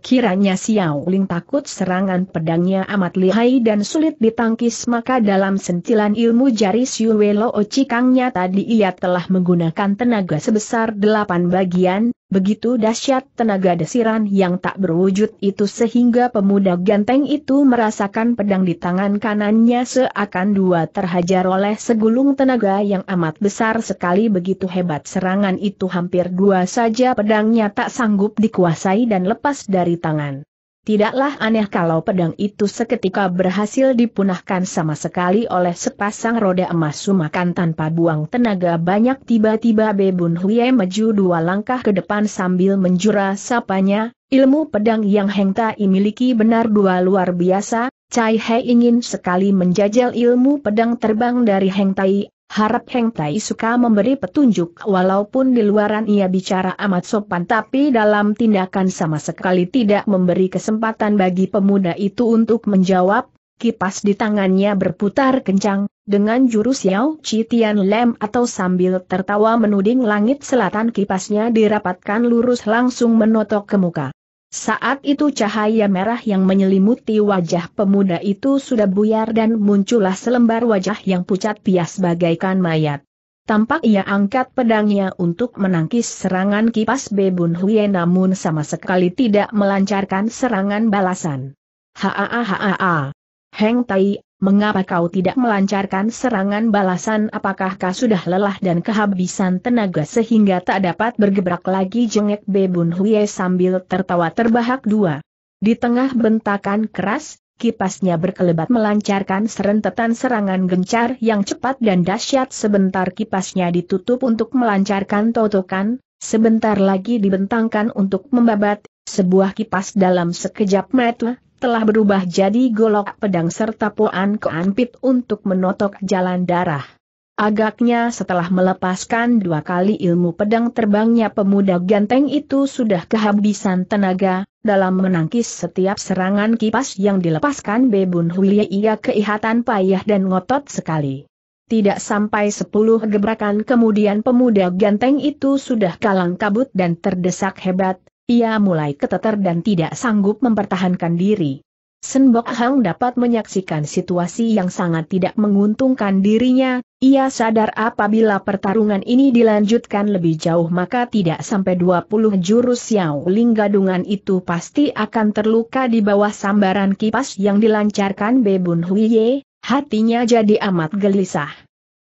Kiranya Xiao Ling takut serangan pedangnya amat lihai dan sulit ditangkis maka dalam sentilan ilmu jari Siuwe Loo Cikangnya tadi ia telah menggunakan tenaga sebesar delapan bagian, Begitu dahsyat tenaga desiran yang tak berwujud itu sehingga pemuda ganteng itu merasakan pedang di tangan kanannya seakan dua terhajar oleh segulung tenaga yang amat besar sekali begitu hebat serangan itu hampir dua saja pedangnya tak sanggup dikuasai dan lepas dari tangan. Tidaklah aneh kalau pedang itu seketika berhasil dipunahkan sama sekali oleh sepasang roda emas sumakan tanpa buang tenaga banyak tiba-tiba Bebun Huye maju dua langkah ke depan sambil menjura sapanya, ilmu pedang yang Heng Tai miliki benar dua luar biasa, Cai He ingin sekali menjajal ilmu pedang terbang dari Heng Tai, Harap Heng Tai suka memberi petunjuk walaupun di luaran ia bicara amat sopan tapi dalam tindakan sama sekali tidak memberi kesempatan bagi pemuda itu untuk menjawab, kipas di tangannya berputar kencang, dengan jurus Yao Chi Tian Lem atau sambil tertawa menuding langit selatan kipasnya dirapatkan lurus langsung menotok ke muka. Saat itu cahaya merah yang menyelimuti wajah pemuda itu sudah buyar dan muncullah selembar wajah yang pucat pias bagaikan mayat. Tampak ia angkat pedangnya untuk menangkis serangan kipas Bebun Huye namun sama sekali tidak melancarkan serangan balasan. Haa haa haa. Heng Tai mengapa kau tidak melancarkan serangan balasan apakah kau sudah lelah dan kehabisan tenaga sehingga tak dapat bergebrak lagi jengek Bebun Huye sambil tertawa terbahak dua. Di tengah bentakan keras, kipasnya berkelebat melancarkan serentetan serangan gencar yang cepat dan dahsyat sebentar kipasnya ditutup untuk melancarkan totokan, sebentar lagi dibentangkan untuk membabat, sebuah kipas dalam sekejap mata, telah berubah jadi golok pedang serta poan keampit untuk menotok jalan darah. Agaknya setelah melepaskan dua kali ilmu pedang terbangnya pemuda ganteng itu sudah kehabisan tenaga, dalam menangkis setiap serangan kipas yang dilepaskan Bebun Hulia ia keihatan payah dan ngotot sekali. Tidak sampai sepuluh gebrakan kemudian pemuda ganteng itu sudah kalang kabut dan terdesak hebat, ia mulai keteter dan tidak sanggup mempertahankan diri. Senbok Hang dapat menyaksikan situasi yang sangat tidak menguntungkan dirinya, ia sadar apabila pertarungan ini dilanjutkan lebih jauh maka tidak sampai 20 jurus Yao Ling gadungan itu pasti akan terluka di bawah sambaran kipas yang dilancarkan Bebun Huiye, hatinya jadi amat gelisah.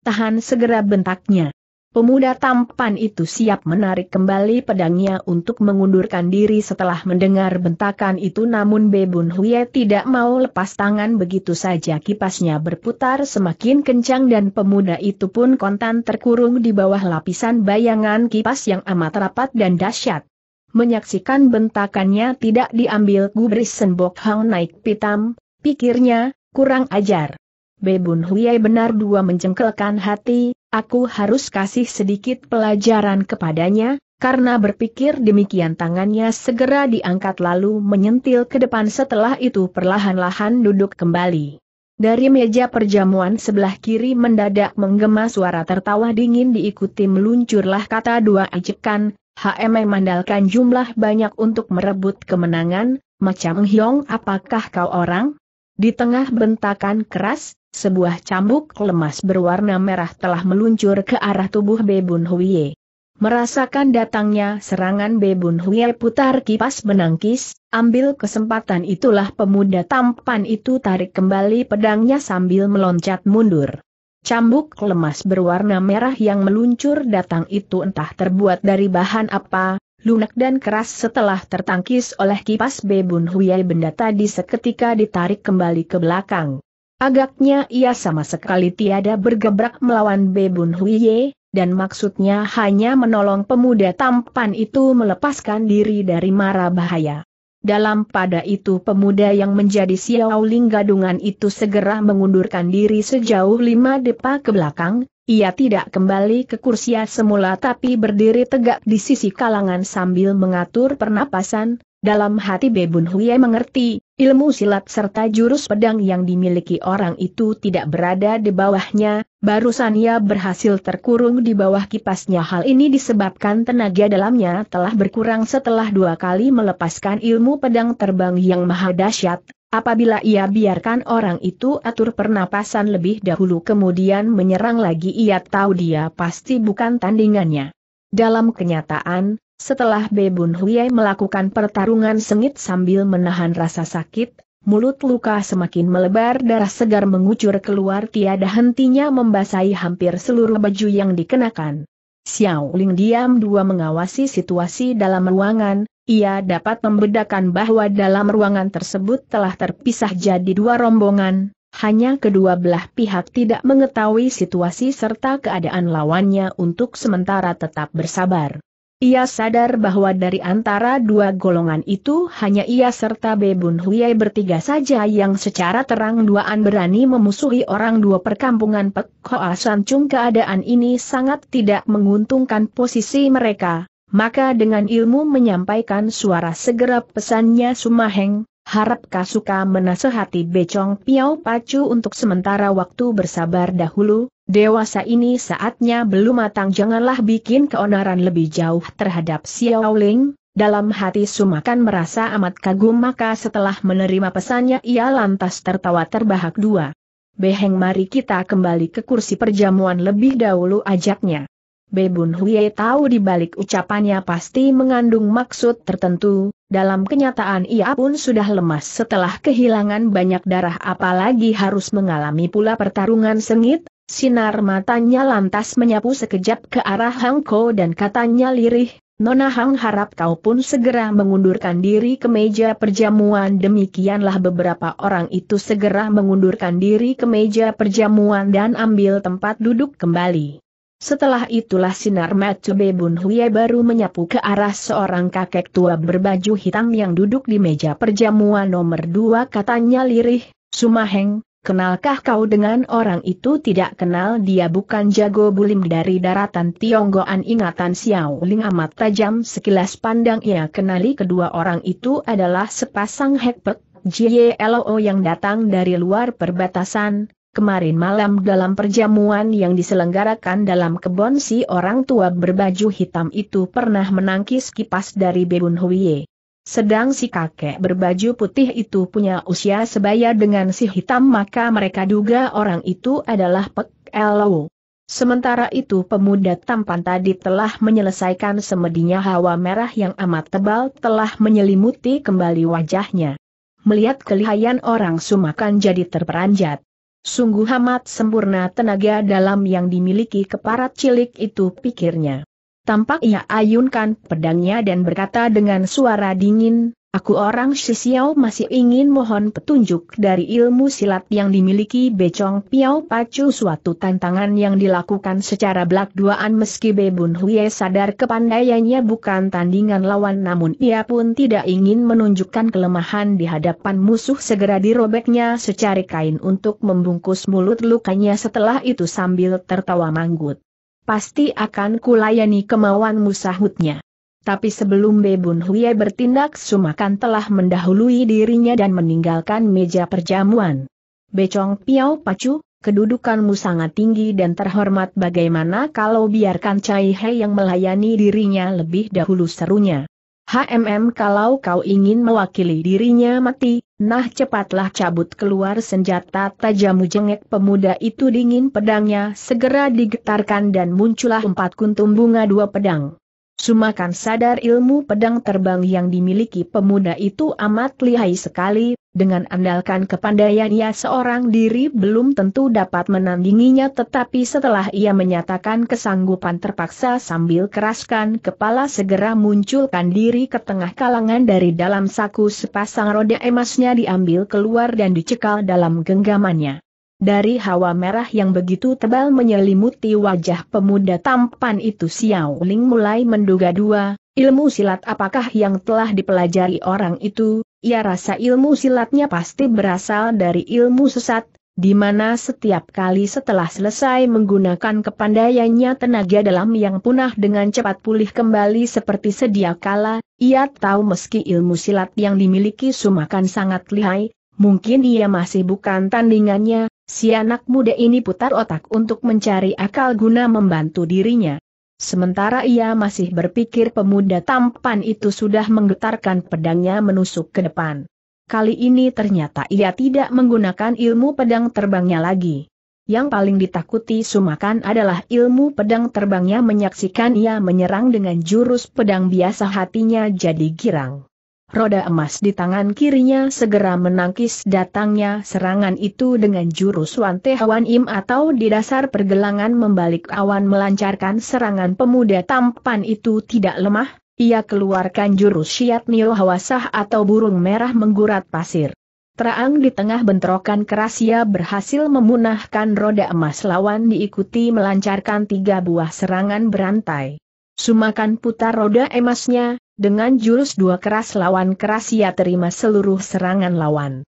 Tahan segera bentaknya. Pemuda tampan itu siap menarik kembali pedangnya untuk mengundurkan diri setelah mendengar bentakan itu namun Bebun Huye tidak mau lepas tangan begitu saja kipasnya berputar semakin kencang dan pemuda itu pun kontan terkurung di bawah lapisan bayangan kipas yang amat rapat dan dahsyat. Menyaksikan bentakannya tidak diambil gubris Senbok Hang naik pitam, pikirnya, kurang ajar. Bebun Huye benar dua menjengkelkan hati, Aku harus kasih sedikit pelajaran kepadanya, karena berpikir demikian tangannya segera diangkat lalu menyentil ke depan setelah itu perlahan-lahan duduk kembali. Dari meja perjamuan sebelah kiri mendadak menggema suara tertawa dingin diikuti meluncurlah kata dua ejekan, HM mandalkan jumlah banyak untuk merebut kemenangan, macam Hyong apakah kau orang? Di tengah bentakan keras, sebuah cambuk lemas berwarna merah telah meluncur ke arah tubuh Bebun Huiye. Merasakan datangnya serangan Bebun Huiye putar kipas menangkis, ambil kesempatan itulah pemuda tampan itu tarik kembali pedangnya sambil meloncat mundur. Cambuk lemas berwarna merah yang meluncur datang itu entah terbuat dari bahan apa, lunak dan keras setelah tertangkis oleh kipas Bebun Huiye benda tadi seketika ditarik kembali ke belakang. Agaknya ia sama sekali tiada bergebrak melawan Bebun Huiye, dan maksudnya hanya menolong pemuda tampan itu melepaskan diri dari mara bahaya. Dalam pada itu pemuda yang menjadi Xiaoling gadungan itu segera mengundurkan diri sejauh lima depa ke belakang, ia tidak kembali ke kursi semula tapi berdiri tegak di sisi kalangan sambil mengatur pernapasan, dalam hati Bebun Huiye mengerti, Ilmu silat serta jurus pedang yang dimiliki orang itu tidak berada di bawahnya, barusan ia berhasil terkurung di bawah kipasnya. Hal ini disebabkan tenaga dalamnya telah berkurang setelah dua kali melepaskan ilmu pedang terbang yang maha dahsyat. Apabila ia biarkan orang itu atur pernapasan lebih dahulu kemudian menyerang lagi ia tahu dia pasti bukan tandingannya. Dalam kenyataan, setelah Bebun Huye melakukan pertarungan sengit sambil menahan rasa sakit, mulut luka semakin melebar darah segar mengucur keluar tiada hentinya membasahi hampir seluruh baju yang dikenakan. Xiao Ling diam dua mengawasi situasi dalam ruangan, ia dapat membedakan bahwa dalam ruangan tersebut telah terpisah jadi dua rombongan, hanya kedua belah pihak tidak mengetahui situasi serta keadaan lawannya untuk sementara tetap bersabar. Ia sadar bahwa dari antara dua golongan itu hanya ia serta Bebun Huye bertiga saja yang secara terang duaan berani memusuhi orang dua perkampungan Pek Hoa Sancung keadaan ini sangat tidak menguntungkan posisi mereka, maka dengan ilmu menyampaikan suara segera pesannya Sumaheng, harap Kasuka menasehati Becong Piau Pacu untuk sementara waktu bersabar dahulu, dewasa ini saatnya belum matang janganlah bikin keonaran lebih jauh terhadap Xiao Ling. Dalam hati Sumakan merasa amat kagum maka setelah menerima pesannya ia lantas tertawa terbahak dua. Beheng mari kita kembali ke kursi perjamuan lebih dahulu ajaknya. Bebun Huye tahu di balik ucapannya pasti mengandung maksud tertentu, dalam kenyataan ia pun sudah lemas setelah kehilangan banyak darah apalagi harus mengalami pula pertarungan sengit, sinar matanya lantas menyapu sekejap ke arah Hangko dan katanya lirih, Nona Hang harap kau pun segera mengundurkan diri ke meja perjamuan demikianlah beberapa orang itu segera mengundurkan diri ke meja perjamuan dan ambil tempat duduk kembali. Setelah itulah sinar mata bebun Huye baru menyapu ke arah seorang kakek tua berbaju hitam yang duduk di meja perjamuan nomor dua katanya lirih, Sumaheng, kenalkah kau dengan orang itu tidak kenal dia bukan jago bulim dari daratan Tionggoan ingatan Xiao Ling amat tajam sekilas pandang ia kenali kedua orang itu adalah sepasang hekpek, JLO yang datang dari luar perbatasan, kemarin malam dalam perjamuan yang diselenggarakan dalam kebun si orang tua berbaju hitam itu pernah menangkis kipas dari Bebun Huiye. Sedang si kakek berbaju putih itu punya usia sebaya dengan si hitam maka mereka duga orang itu adalah Pek Elow. Sementara itu pemuda tampan tadi telah menyelesaikan semedinya hawa merah yang amat tebal telah menyelimuti kembali wajahnya. Melihat kelihayan orang sumakan jadi terperanjat. Sungguh amat sempurna tenaga dalam yang dimiliki keparat cilik itu pikirnya. Tampak ia ayunkan pedangnya dan berkata dengan suara dingin, Aku orang Shisiao masih ingin mohon petunjuk dari ilmu silat yang dimiliki Becong Piao pacu suatu tantangan yang dilakukan secara belak-duaan meski Bebun Huye sadar kepandaiannya bukan tandingan lawan namun ia pun tidak ingin menunjukkan kelemahan di hadapan musuh segera dirobeknya secara kain untuk membungkus mulut lukanya setelah itu sambil tertawa manggut. Pasti akan kulayani kemauan musahutnya. Tapi sebelum Bebun Huye bertindak Sumakan telah mendahului dirinya dan meninggalkan meja perjamuan. Becong Piao Pacu, kedudukanmu sangat tinggi dan terhormat bagaimana kalau biarkan Cai He yang melayani dirinya lebih dahulu serunya. HMM kalau kau ingin mewakili dirinya mati, nah cepatlah cabut keluar senjata tajammu jengek pemuda itu dingin pedangnya segera digetarkan dan muncullah empat kuntum bunga dua pedang. Sumakan sadar ilmu pedang terbang yang dimiliki pemuda itu amat lihai sekali, dengan andalkan kepandaian ia seorang diri belum tentu dapat menandinginya tetapi setelah ia menyatakan kesanggupan terpaksa sambil keraskan kepala segera munculkan diri ke tengah kalangan dari dalam saku sepasang roda emasnya diambil keluar dan dicekal dalam genggamannya. Dari hawa merah yang begitu tebal menyelimuti wajah pemuda tampan itu Xiao Ling mulai menduga dua, ilmu silat apakah yang telah dipelajari orang itu, ia ya, rasa ilmu silatnya pasti berasal dari ilmu sesat, di mana setiap kali setelah selesai menggunakan kepandaiannya tenaga dalam yang punah dengan cepat pulih kembali seperti sedia kala, ia tahu meski ilmu silat yang dimiliki Sumakan sangat lihai, mungkin ia masih bukan tandingannya, Si anak muda ini putar otak untuk mencari akal guna membantu dirinya. Sementara ia masih berpikir pemuda tampan itu sudah menggetarkan pedangnya menusuk ke depan. Kali ini ternyata ia tidak menggunakan ilmu pedang terbangnya lagi. Yang paling ditakuti Sumakan adalah ilmu pedang terbangnya menyaksikan ia menyerang dengan jurus pedang biasa hatinya jadi girang roda emas di tangan kirinya segera menangkis datangnya serangan itu dengan jurus Wan Te Hwan Im atau di dasar pergelangan membalik awan melancarkan serangan pemuda tampan itu tidak lemah, ia keluarkan jurus Syiat Nio Hawasah atau burung merah menggurat pasir. Terang di tengah bentrokan keras ia berhasil memunahkan roda emas lawan diikuti melancarkan tiga buah serangan berantai. Sumakan putar roda emasnya, dengan jurus dua keras lawan keras ia terima seluruh serangan lawan.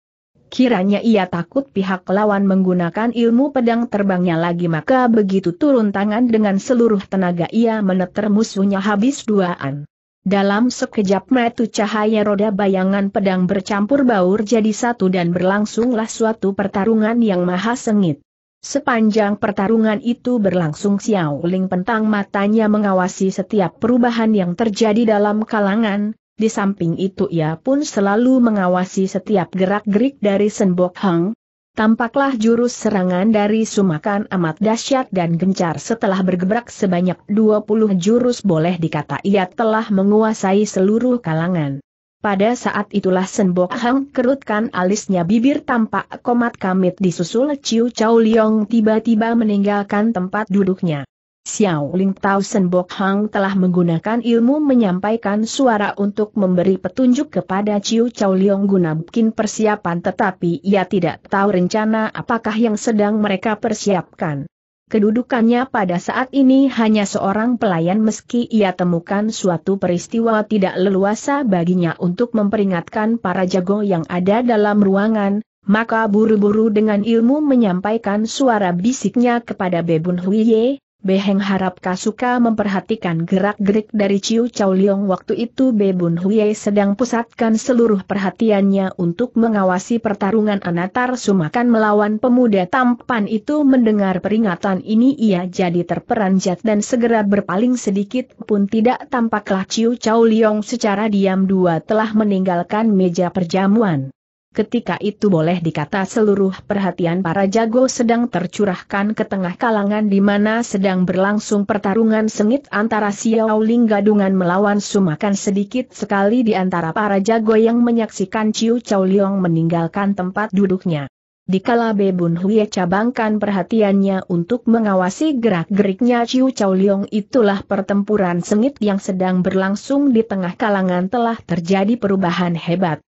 Kiranya ia takut pihak lawan menggunakan ilmu pedang terbangnya lagi maka begitu turun tangan dengan seluruh tenaga ia meneter musuhnya habis duaan. Dalam sekejap metu cahaya roda bayangan pedang bercampur baur jadi satu dan berlangsunglah suatu pertarungan yang maha sengit. Sepanjang pertarungan itu berlangsung Xiao Ling pentang matanya mengawasi setiap perubahan yang terjadi dalam kalangan, di samping itu ia pun selalu mengawasi setiap gerak-gerik dari Senbok Hang. Tampaklah jurus serangan dari Sumakan amat dahsyat dan gencar setelah bergebrak sebanyak 20 jurus boleh dikata ia telah menguasai seluruh kalangan. Pada saat itulah Senbok Hang kerutkan alisnya bibir tampak komat kamit disusul Ciu Chow Liong tiba-tiba meninggalkan tempat duduknya. Xiao Ling Tao Senbok Hang telah menggunakan ilmu menyampaikan suara untuk memberi petunjuk kepada Ciu Chow Liong guna bikin persiapan tetapi ia tidak tahu rencana apakah yang sedang mereka persiapkan. Kedudukannya pada saat ini hanya seorang pelayan meski ia temukan suatu peristiwa tidak leluasa baginya untuk memperingatkan para jago yang ada dalam ruangan, maka buru-buru dengan ilmu menyampaikan suara bisiknya kepada Bebun Huiye, Beheng harap Kasuka memperhatikan gerak-gerik dari Ciu Chow Liong waktu itu Bebun Huye sedang pusatkan seluruh perhatiannya untuk mengawasi pertarungan Anatar Sumakan melawan pemuda tampan itu mendengar peringatan ini ia jadi terperanjat dan segera berpaling sedikit pun tidak tampaklah Ciu Chow Liong secara diam dua telah meninggalkan meja perjamuan ketika itu boleh dikata seluruh perhatian para jago sedang tercurahkan ke tengah kalangan di mana sedang berlangsung pertarungan sengit antara Xiao Ling gadungan melawan Sumakan sedikit sekali di antara para jago yang menyaksikan Ciu Chau Liong meninggalkan tempat duduknya. Di kala Bebun Huye cabangkan perhatiannya untuk mengawasi gerak-geriknya Ciu Chau Liong itulah pertempuran sengit yang sedang berlangsung di tengah kalangan telah terjadi perubahan hebat.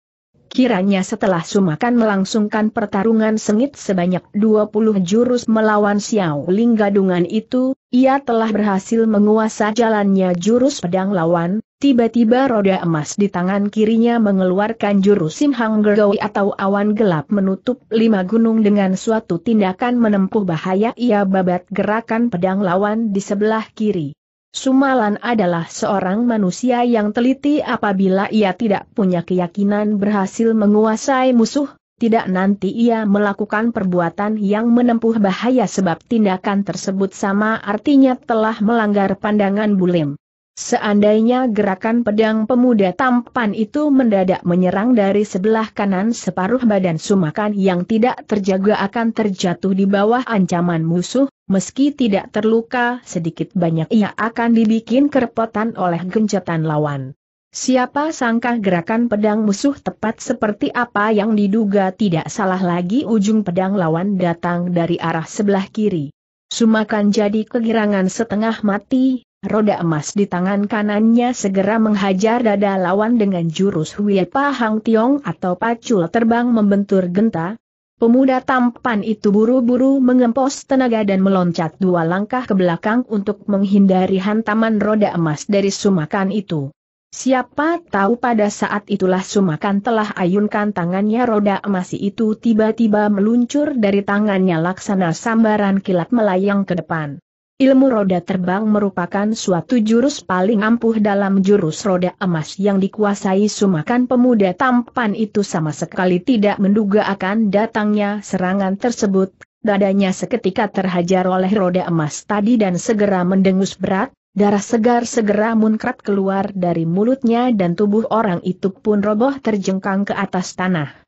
Kiranya setelah Sumakan melangsungkan pertarungan sengit sebanyak 20 jurus melawan Xiao Ling gadungan itu, ia telah berhasil menguasai jalannya jurus pedang lawan, tiba-tiba roda emas di tangan kirinya mengeluarkan jurus Simhang Gergawi atau awan gelap menutup lima gunung dengan suatu tindakan menempuh bahaya ia babat gerakan pedang lawan di sebelah kiri. Sumalan adalah seorang manusia yang teliti apabila ia tidak punya keyakinan berhasil menguasai musuh, tidak nanti ia melakukan perbuatan yang menempuh bahaya sebab tindakan tersebut sama artinya telah melanggar pandangan bulim. Seandainya gerakan pedang pemuda tampan itu mendadak menyerang dari sebelah kanan separuh badan Sumakan yang tidak terjaga akan terjatuh di bawah ancaman musuh, meski tidak terluka sedikit banyak ia akan dibikin kerepotan oleh gencetan lawan. Siapa sangka gerakan pedang musuh tepat seperti apa yang diduga tidak salah lagi ujung pedang lawan datang dari arah sebelah kiri. Sumakan jadi kegirangan setengah mati, Roda emas di tangan kanannya segera menghajar dada lawan dengan jurus Huye Hang Tiong atau pacul terbang membentur genta. Pemuda tampan itu buru-buru mengempos tenaga dan meloncat dua langkah ke belakang untuk menghindari hantaman roda emas dari sumakan itu. Siapa tahu pada saat itulah Sumakan telah ayunkan tangannya roda emas itu tiba-tiba meluncur dari tangannya laksana sambaran kilat melayang ke depan. Ilmu roda terbang merupakan suatu jurus paling ampuh dalam jurus roda emas yang dikuasai sumakan pemuda tampan itu sama sekali tidak menduga akan datangnya serangan tersebut, dadanya seketika terhajar oleh roda emas tadi dan segera mendengus berat, darah segar segera munkrat keluar dari mulutnya dan tubuh orang itu pun roboh terjengkang ke atas tanah.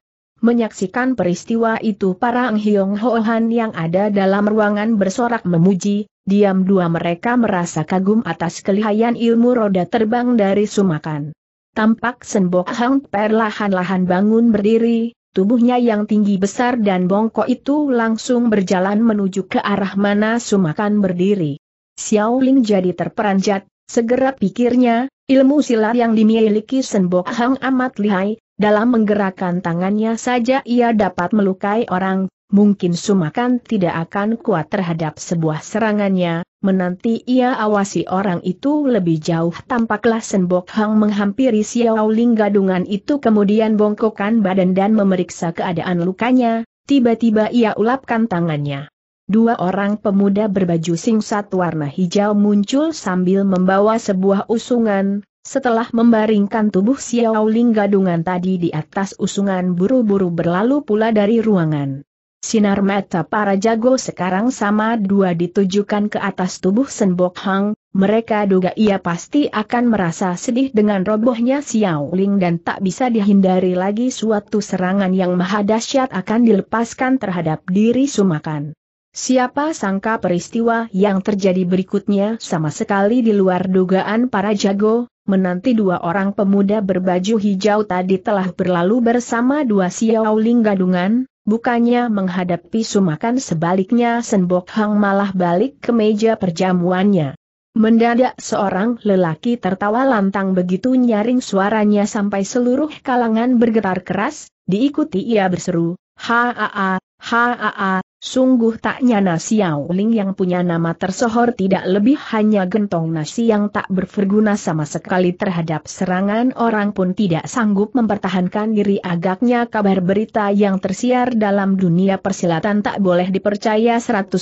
Menyaksikan peristiwa itu para Ang Hoohan yang ada dalam ruangan bersorak memuji, diam dua mereka merasa kagum atas kelihayan ilmu roda terbang dari sumakan. Tampak Senbok Hang perlahan-lahan bangun berdiri, tubuhnya yang tinggi besar dan bongkok itu langsung berjalan menuju ke arah mana sumakan berdiri. Xiaoling jadi terperanjat, segera pikirnya, ilmu silat yang dimiliki Senbok Hang amat lihai, dalam menggerakkan tangannya saja ia dapat melukai orang, mungkin Sumakan tidak akan kuat terhadap sebuah serangannya, menanti ia awasi orang itu lebih jauh tampaklah Senbok Hang menghampiri Xiao Ling gadungan itu kemudian bongkokkan badan dan memeriksa keadaan lukanya, tiba-tiba ia ulapkan tangannya. Dua orang pemuda berbaju singsat warna hijau muncul sambil membawa sebuah usungan, setelah membaringkan tubuh Xiao Ling gadungan tadi di atas usungan buru-buru berlalu pula dari ruangan. Sinar mata para jago sekarang sama dua ditujukan ke atas tubuh Senbok Hang, mereka duga ia pasti akan merasa sedih dengan robohnya Xiao Ling dan tak bisa dihindari lagi suatu serangan yang maha dahsyat akan dilepaskan terhadap diri Sumakan. Siapa sangka peristiwa yang terjadi berikutnya sama sekali di luar dugaan para jago, menanti dua orang pemuda berbaju hijau tadi telah berlalu bersama dua ling gadungan, bukannya menghadapi sumakan sebaliknya Senbok Hang malah balik ke meja perjamuannya. Mendadak seorang lelaki tertawa lantang begitu nyaring suaranya sampai seluruh kalangan bergetar keras, diikuti ia berseru, Haa, haa, Sungguh tak nyana Xiao Ling yang punya nama tersohor tidak lebih hanya gentong nasi yang tak berguna sama sekali terhadap serangan orang pun tidak sanggup mempertahankan diri agaknya kabar berita yang tersiar dalam dunia persilatan tak boleh dipercaya 100%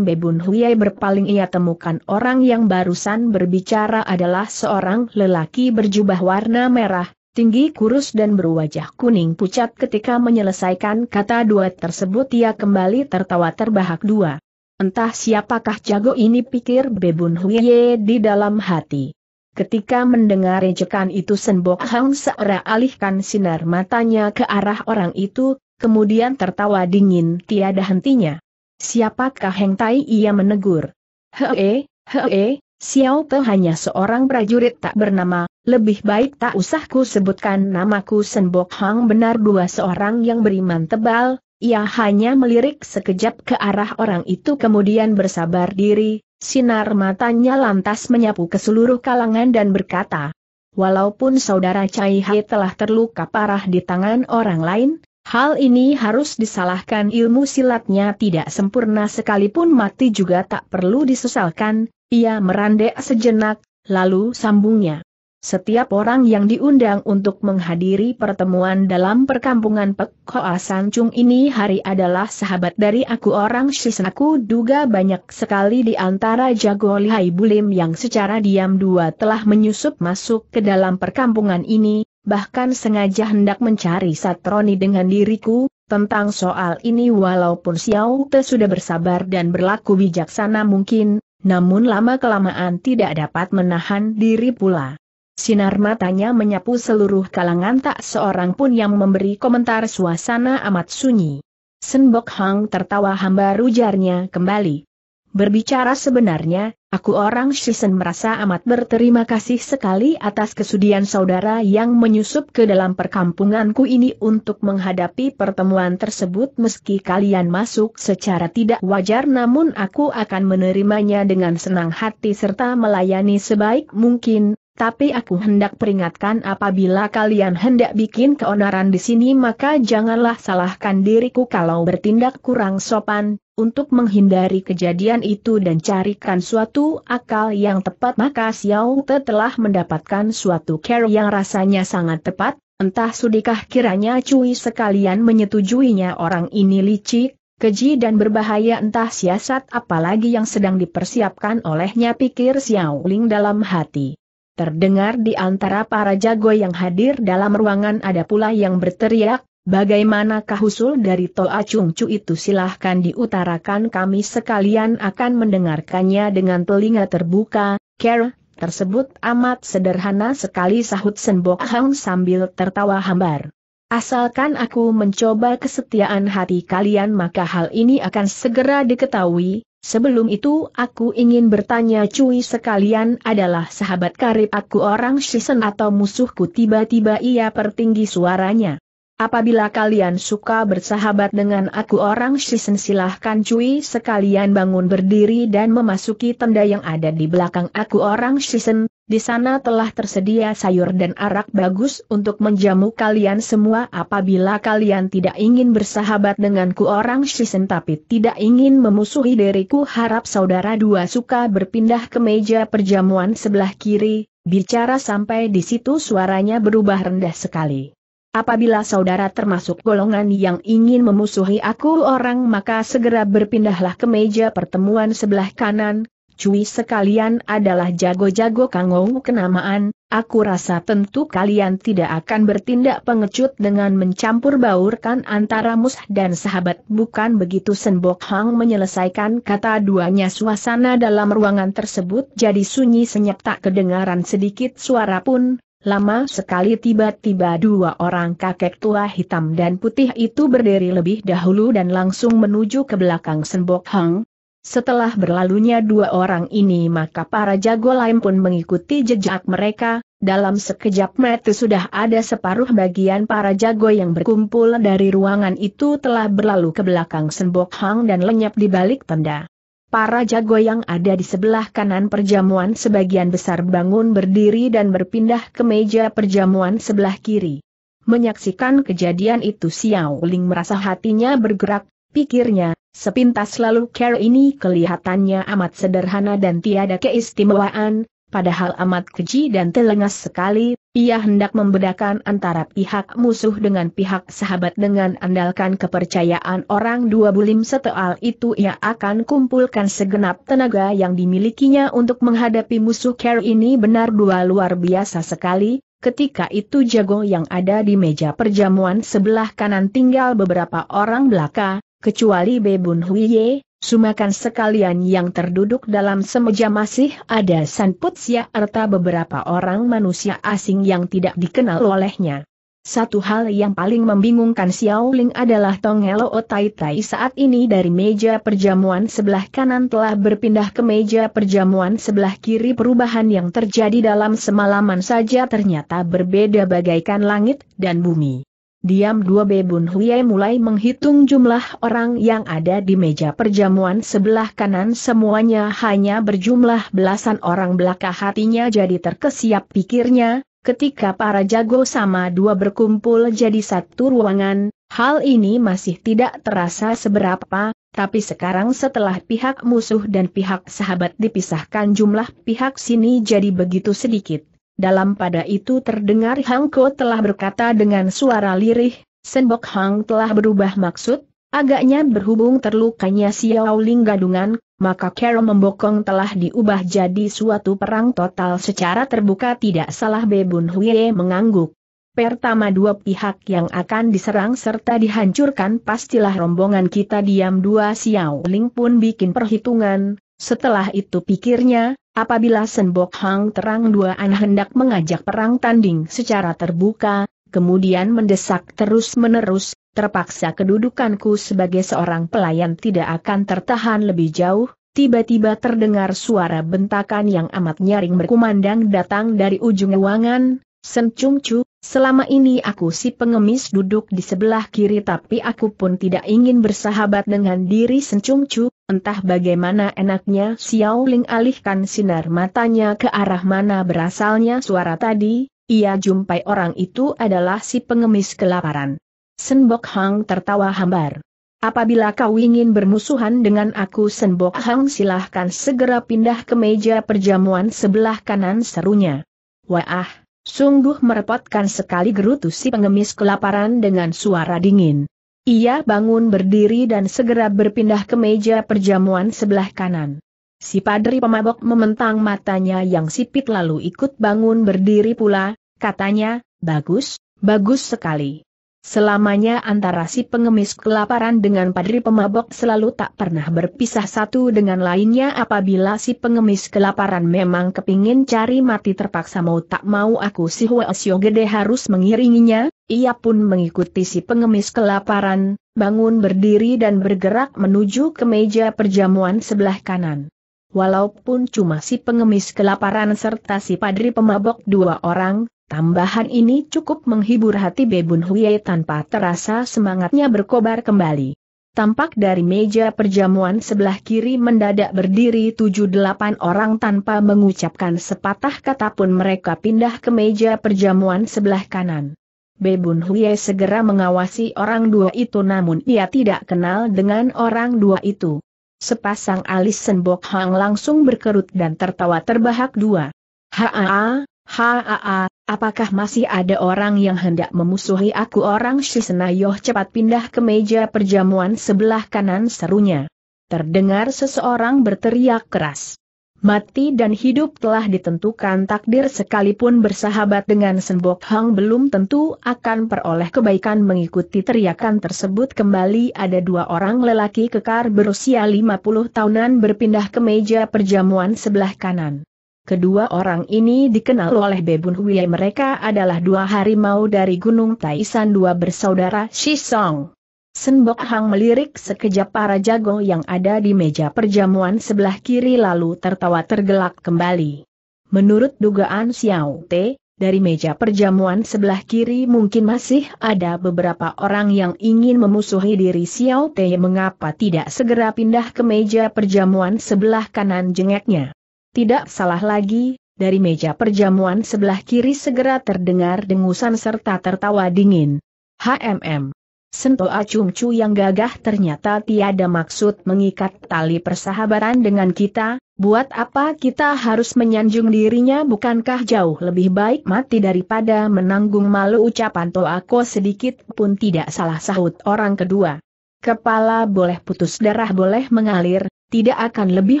Bebun Huye berpaling ia temukan orang yang barusan berbicara adalah seorang lelaki berjubah warna merah, tinggi kurus dan berwajah kuning pucat ketika menyelesaikan kata dua tersebut ia kembali tertawa terbahak dua. Entah siapakah jago ini pikir Bebun Huye di dalam hati. Ketika mendengar ejekan itu Senbok Hang seera alihkan sinar matanya ke arah orang itu, kemudian tertawa dingin tiada hentinya. Siapakah Heng Tai ia menegur. Hee, hee, Xiao Te hanya seorang prajurit tak bernama, lebih baik tak usah ku sebutkan namaku Senbok Hang benar dua seorang yang beriman tebal, ia hanya melirik sekejap ke arah orang itu kemudian bersabar diri, sinar matanya lantas menyapu ke seluruh kalangan dan berkata, Walaupun saudara Cai Hai telah terluka parah di tangan orang lain, hal ini harus disalahkan ilmu silatnya tidak sempurna sekalipun mati juga tak perlu disesalkan, ia merandek sejenak, lalu sambungnya. Setiap orang yang diundang untuk menghadiri pertemuan dalam perkampungan Pek Hoa Sancung ini hari adalah sahabat dari aku orang Shisen. duga banyak sekali di antara jago lihai bulim yang secara diam dua telah menyusup masuk ke dalam perkampungan ini, bahkan sengaja hendak mencari Satroni dengan diriku, tentang soal ini walaupun Xiao Te sudah bersabar dan berlaku bijaksana mungkin, namun lama-kelamaan tidak dapat menahan diri pula. Sinar matanya menyapu seluruh kalangan tak seorang pun yang memberi komentar suasana amat sunyi. Senbok Hang tertawa hambar rujarnya kembali. Berbicara sebenarnya, aku orang Shisen merasa amat berterima kasih sekali atas kesudian saudara yang menyusup ke dalam perkampunganku ini untuk menghadapi pertemuan tersebut meski kalian masuk secara tidak wajar namun aku akan menerimanya dengan senang hati serta melayani sebaik mungkin, tapi aku hendak peringatkan apabila kalian hendak bikin keonaran di sini maka janganlah salahkan diriku kalau bertindak kurang sopan, untuk menghindari kejadian itu dan carikan suatu akal yang tepat maka Xiao Te telah mendapatkan suatu care yang rasanya sangat tepat, entah sudikah kiranya cuy sekalian menyetujuinya orang ini licik, keji dan berbahaya entah siasat apalagi yang sedang dipersiapkan olehnya pikir Xiao Ling dalam hati. Terdengar di antara para jago yang hadir dalam ruangan ada pula yang berteriak, bagaimanakah usul dari Toa Chung Chu itu silahkan diutarakan kami sekalian akan mendengarkannya dengan telinga terbuka, care, tersebut amat sederhana sekali sahut Senbok Hang sambil tertawa hambar. Asalkan aku mencoba kesetiaan hati kalian maka hal ini akan segera diketahui, Sebelum itu aku ingin bertanya cuy sekalian adalah sahabat karib aku orang Shisen atau musuhku tiba-tiba ia pertinggi suaranya. Apabila kalian suka bersahabat dengan aku orang Shisen silahkan cuy sekalian bangun berdiri dan memasuki tenda yang ada di belakang aku orang Shisen, di sana telah tersedia sayur dan arak bagus untuk menjamu kalian semua apabila kalian tidak ingin bersahabat denganku orang Shisen tapi tidak ingin memusuhi diriku harap saudara dua suka berpindah ke meja perjamuan sebelah kiri, bicara sampai di situ suaranya berubah rendah sekali. Apabila saudara termasuk golongan yang ingin memusuhi aku orang maka segera berpindahlah ke meja pertemuan sebelah kanan, Cui sekalian adalah jago-jago kangou kenamaan, aku rasa tentu kalian tidak akan bertindak pengecut dengan mencampur baurkan antara musuh dan sahabat. Bukan begitu Senbok Hang menyelesaikan kata duanya suasana dalam ruangan tersebut jadi sunyi senyap tak kedengaran sedikit suara pun, Lama sekali tiba-tiba dua orang kakek tua hitam dan putih itu berdiri lebih dahulu dan langsung menuju ke belakang Senbok Hang, setelah berlalunya dua orang ini maka para jago lain pun mengikuti jejak mereka, dalam sekejap mata sudah ada separuh bagian para jago yang berkumpul dari ruangan itu telah berlalu ke belakang Sembok Hang dan lenyap di balik tenda. Para jago yang ada di sebelah kanan perjamuan sebagian besar bangun berdiri dan berpindah ke meja perjamuan sebelah kiri. Menyaksikan kejadian itu Xiao Ling merasa hatinya bergerak, pikirnya, Sepintas lalu care ini kelihatannya amat sederhana dan tiada keistimewaan, padahal amat keji dan telengas sekali, ia hendak membedakan antara pihak musuh dengan pihak sahabat dengan andalkan kepercayaan orang dua bulim seteal itu ia akan kumpulkan segenap tenaga yang dimilikinya untuk menghadapi musuh care ini benar dua luar biasa sekali, Ketika itu jago yang ada di meja perjamuan sebelah kanan tinggal beberapa orang belaka, kecuali Bebun Huiye, sumakan sekalian yang terduduk dalam semeja masih ada Putsia serta beberapa orang manusia asing yang tidak dikenal olehnya. Satu hal yang paling membingungkan Xiao Ling adalah Tong Helo Tai Tai saat ini dari meja perjamuan sebelah kanan telah berpindah ke meja perjamuan sebelah kiri perubahan yang terjadi dalam semalaman saja ternyata berbeda bagaikan langit dan bumi. Diam dua Bebun Huye mulai menghitung jumlah orang yang ada di meja perjamuan sebelah kanan semuanya hanya berjumlah belasan orang belaka hatinya jadi terkesiap pikirnya, ketika para jago sama dua berkumpul jadi satu ruangan, hal ini masih tidak terasa seberapa, tapi sekarang setelah pihak musuh dan pihak sahabat dipisahkan jumlah pihak sini jadi begitu sedikit. Dalam pada itu terdengar Hang Ko telah berkata dengan suara lirih, Senbok Hang telah berubah maksud, agaknya berhubung terlukanya Xiao Ling gadungan, maka Carol membokong telah diubah jadi suatu perang total secara terbuka tidak salah Bebun Huye mengangguk. Pertama dua pihak yang akan diserang serta dihancurkan pastilah rombongan kita diam dua Xiao Ling pun bikin perhitungan, setelah itu pikirnya, Apabila Senbok Hang Terang dua an hendak mengajak perang tanding secara terbuka, kemudian mendesak terus-menerus, terpaksa kedudukanku sebagai seorang pelayan tidak akan tertahan lebih jauh, tiba-tiba terdengar suara bentakan yang amat nyaring berkumandang datang dari ujung ruangan, Sen Chung Chu, Selama ini aku si pengemis duduk di sebelah kiri tapi aku pun tidak ingin bersahabat dengan diri sencungcu, entah bagaimana enaknya Xiao Ling alihkan sinar matanya ke arah mana berasalnya suara tadi, ia jumpai orang itu adalah si pengemis kelaparan. Senbok Hang tertawa hambar. Apabila kau ingin bermusuhan dengan aku Senbok Hang silahkan segera pindah ke meja perjamuan sebelah kanan serunya. Wah! Sungguh merepotkan sekali gerutu si pengemis kelaparan dengan suara dingin. Ia bangun berdiri dan segera berpindah ke meja perjamuan sebelah kanan. Si padri pemabok mementang matanya yang sipit lalu ikut bangun berdiri pula, katanya, bagus, bagus sekali. Selamanya antara si pengemis kelaparan dengan padri pemabok selalu tak pernah berpisah satu dengan lainnya apabila si pengemis kelaparan memang kepingin cari mati terpaksa mau tak mau aku si Huasio Gede harus mengiringinya, ia pun mengikuti si pengemis kelaparan, bangun berdiri dan bergerak menuju ke meja perjamuan sebelah kanan. Walaupun cuma si pengemis kelaparan serta si padri pemabok dua orang, Tambahan ini cukup menghibur hati Bebun Huye tanpa terasa semangatnya berkobar kembali. Tampak dari meja perjamuan sebelah kiri mendadak berdiri tujuh delapan orang tanpa mengucapkan sepatah kata pun mereka pindah ke meja perjamuan sebelah kanan. Bebun Huye segera mengawasi orang dua itu namun ia tidak kenal dengan orang dua itu. Sepasang alis Senbok Hang langsung berkerut dan tertawa terbahak dua. Haa, haa, apakah masih ada orang yang hendak memusuhi aku orang Shisenayoh cepat pindah ke meja perjamuan sebelah kanan serunya. Terdengar seseorang berteriak keras. Mati dan hidup telah ditentukan takdir sekalipun bersahabat dengan Senbok Hang belum tentu akan peroleh kebaikan mengikuti teriakan tersebut kembali ada dua orang lelaki kekar berusia 50 tahunan berpindah ke meja perjamuan sebelah kanan. Kedua orang ini dikenal oleh Bebun Huye mereka adalah dua harimau dari Gunung Taisan dua bersaudara Shisong. Senbok Hang melirik sekejap para jago yang ada di meja perjamuan sebelah kiri lalu tertawa tergelak kembali. Menurut dugaan Xiao Te, dari meja perjamuan sebelah kiri mungkin masih ada beberapa orang yang ingin memusuhi diri Xiao Te mengapa tidak segera pindah ke meja perjamuan sebelah kanan jengeknya. Tidak salah lagi, dari meja perjamuan sebelah kiri segera terdengar dengusan serta tertawa dingin. HMM. Sento Acumcu yang gagah ternyata tiada maksud mengikat tali persahabatan dengan kita, buat apa kita harus menyanjung dirinya bukankah jauh lebih baik mati daripada menanggung malu ucapan Toako sedikit pun tidak salah sahut orang kedua. Kepala boleh putus darah boleh mengalir, tidak akan lebih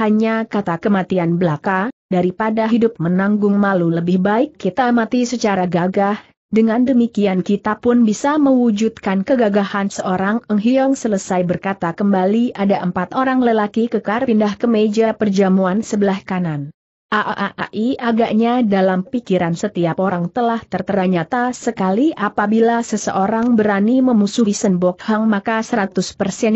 hanya kata kematian belaka, daripada hidup menanggung malu lebih baik kita mati secara gagah, dengan demikian kita pun bisa mewujudkan kegagahan seorang Eng Hiong selesai berkata kembali ada empat orang lelaki kekar pindah ke meja perjamuan sebelah kanan. Aaai agaknya dalam pikiran setiap orang telah tertera nyata sekali apabila seseorang berani memusuhi Senbok Hang maka 100%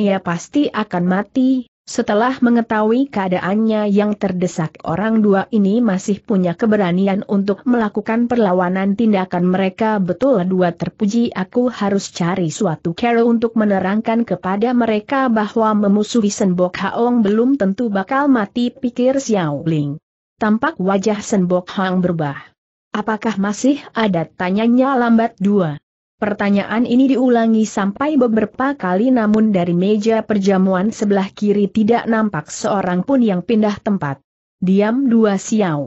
ia pasti akan mati, setelah mengetahui keadaannya yang terdesak orang dua ini masih punya keberanian untuk melakukan perlawanan tindakan mereka betul dua terpuji aku harus cari suatu cara untuk menerangkan kepada mereka bahwa memusuhi Senbok Haong belum tentu bakal mati pikir Xiao Ling. Tampak wajah Senbok Haong berubah. Apakah masih ada tanyanya lambat dua? Pertanyaan ini diulangi sampai beberapa kali namun dari meja perjamuan sebelah kiri tidak nampak seorang pun yang pindah tempat. Diam dua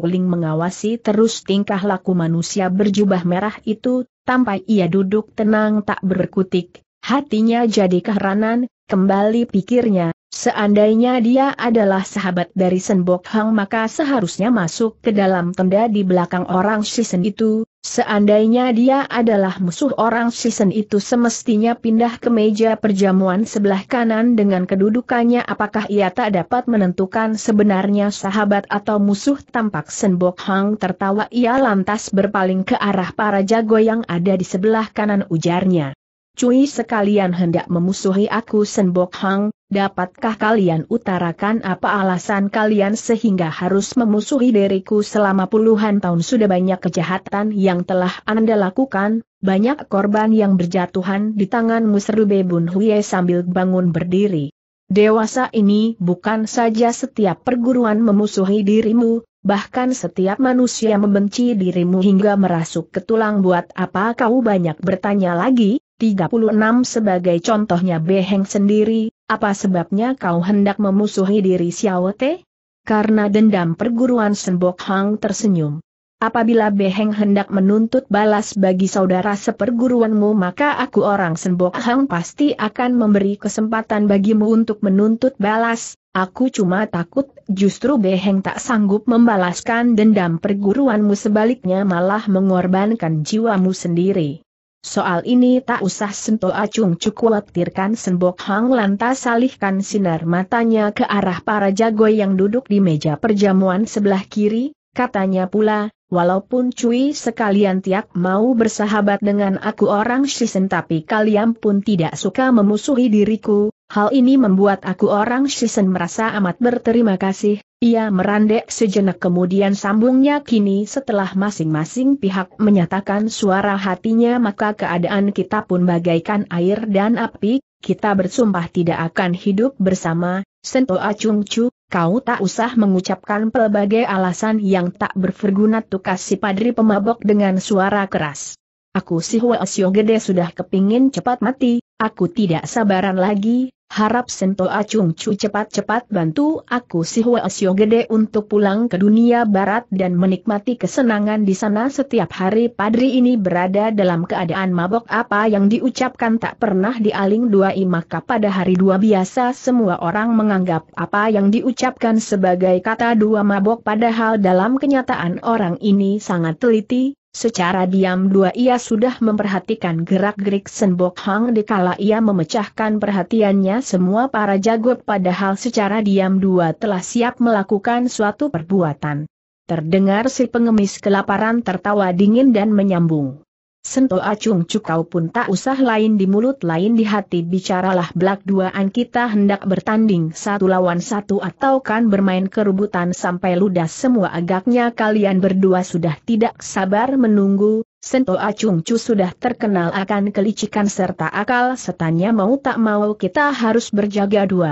Ling mengawasi terus tingkah laku manusia berjubah merah itu, tampak ia duduk tenang tak berkutik, hatinya jadi keheranan, kembali pikirnya, Seandainya dia adalah sahabat dari Senbok Hang maka seharusnya masuk ke dalam tenda di belakang orang Shisen itu, seandainya dia adalah musuh orang Shisen itu semestinya pindah ke meja perjamuan sebelah kanan dengan kedudukannya apakah ia tak dapat menentukan sebenarnya sahabat atau musuh tampak Senbok Hang tertawa ia lantas berpaling ke arah para jago yang ada di sebelah kanan ujarnya. Cui sekalian hendak memusuhi aku Senbok Hang, dapatkah kalian utarakan apa alasan kalian sehingga harus memusuhi diriku selama puluhan tahun sudah banyak kejahatan yang telah Anda lakukan, banyak korban yang berjatuhan di tangan musru Bebun Huye sambil bangun berdiri. Dewasa ini bukan saja setiap perguruan memusuhi dirimu, bahkan setiap manusia membenci dirimu hingga merasuk ke tulang buat apa kau banyak bertanya lagi? 36 sebagai contohnya Beheng sendiri, apa sebabnya kau hendak memusuhi diri Xiao Te? Karena dendam perguruan Senbok Hang tersenyum. Apabila Beheng hendak menuntut balas bagi saudara seperguruanmu maka aku orang Senbok Hang pasti akan memberi kesempatan bagimu untuk menuntut balas, aku cuma takut justru Beheng tak sanggup membalaskan dendam perguruanmu sebaliknya malah mengorbankan jiwamu sendiri. Soal ini tak usah sentuh acung khawatirkan Sembok Hang lantas salihkan sinar matanya ke arah para jago yang duduk di meja perjamuan sebelah kiri, katanya pula, walaupun cuy sekalian tiap mau bersahabat dengan aku orang Shisen tapi kalian pun tidak suka memusuhi diriku, Hal ini membuat aku orang Shisen merasa amat berterima kasih, ia merandek sejenak kemudian sambungnya kini setelah masing-masing pihak menyatakan suara hatinya maka keadaan kita pun bagaikan air dan api, kita bersumpah tidak akan hidup bersama, Sentuh Acung cu, kau tak usah mengucapkan pelbagai alasan yang tak berguna tukas si padri pemabok dengan suara keras. Aku si Hwa Gede sudah kepingin cepat mati, aku tidak sabaran lagi, harap Sento Acung Chu cepat-cepat bantu aku si Huasio Gede untuk pulang ke dunia barat dan menikmati kesenangan di sana setiap hari padri ini berada dalam keadaan mabok apa yang diucapkan tak pernah dialing dua maka pada hari dua biasa semua orang menganggap apa yang diucapkan sebagai kata dua mabok padahal dalam kenyataan orang ini sangat teliti, Secara diam dua ia sudah memperhatikan gerak-gerik Senbok Hang dikala ia memecahkan perhatiannya semua para jago padahal secara diam dua telah siap melakukan suatu perbuatan. Terdengar si pengemis kelaparan tertawa dingin dan menyambung. Sento acung cukau pun tak usah lain di mulut lain di hati bicaralah belak duaan kita hendak bertanding satu lawan satu atau kan bermain kerubutan sampai ludah semua agaknya kalian berdua sudah tidak sabar menunggu, Sento acung cu sudah terkenal akan kelicikan serta akal setannya mau tak mau kita harus berjaga dua.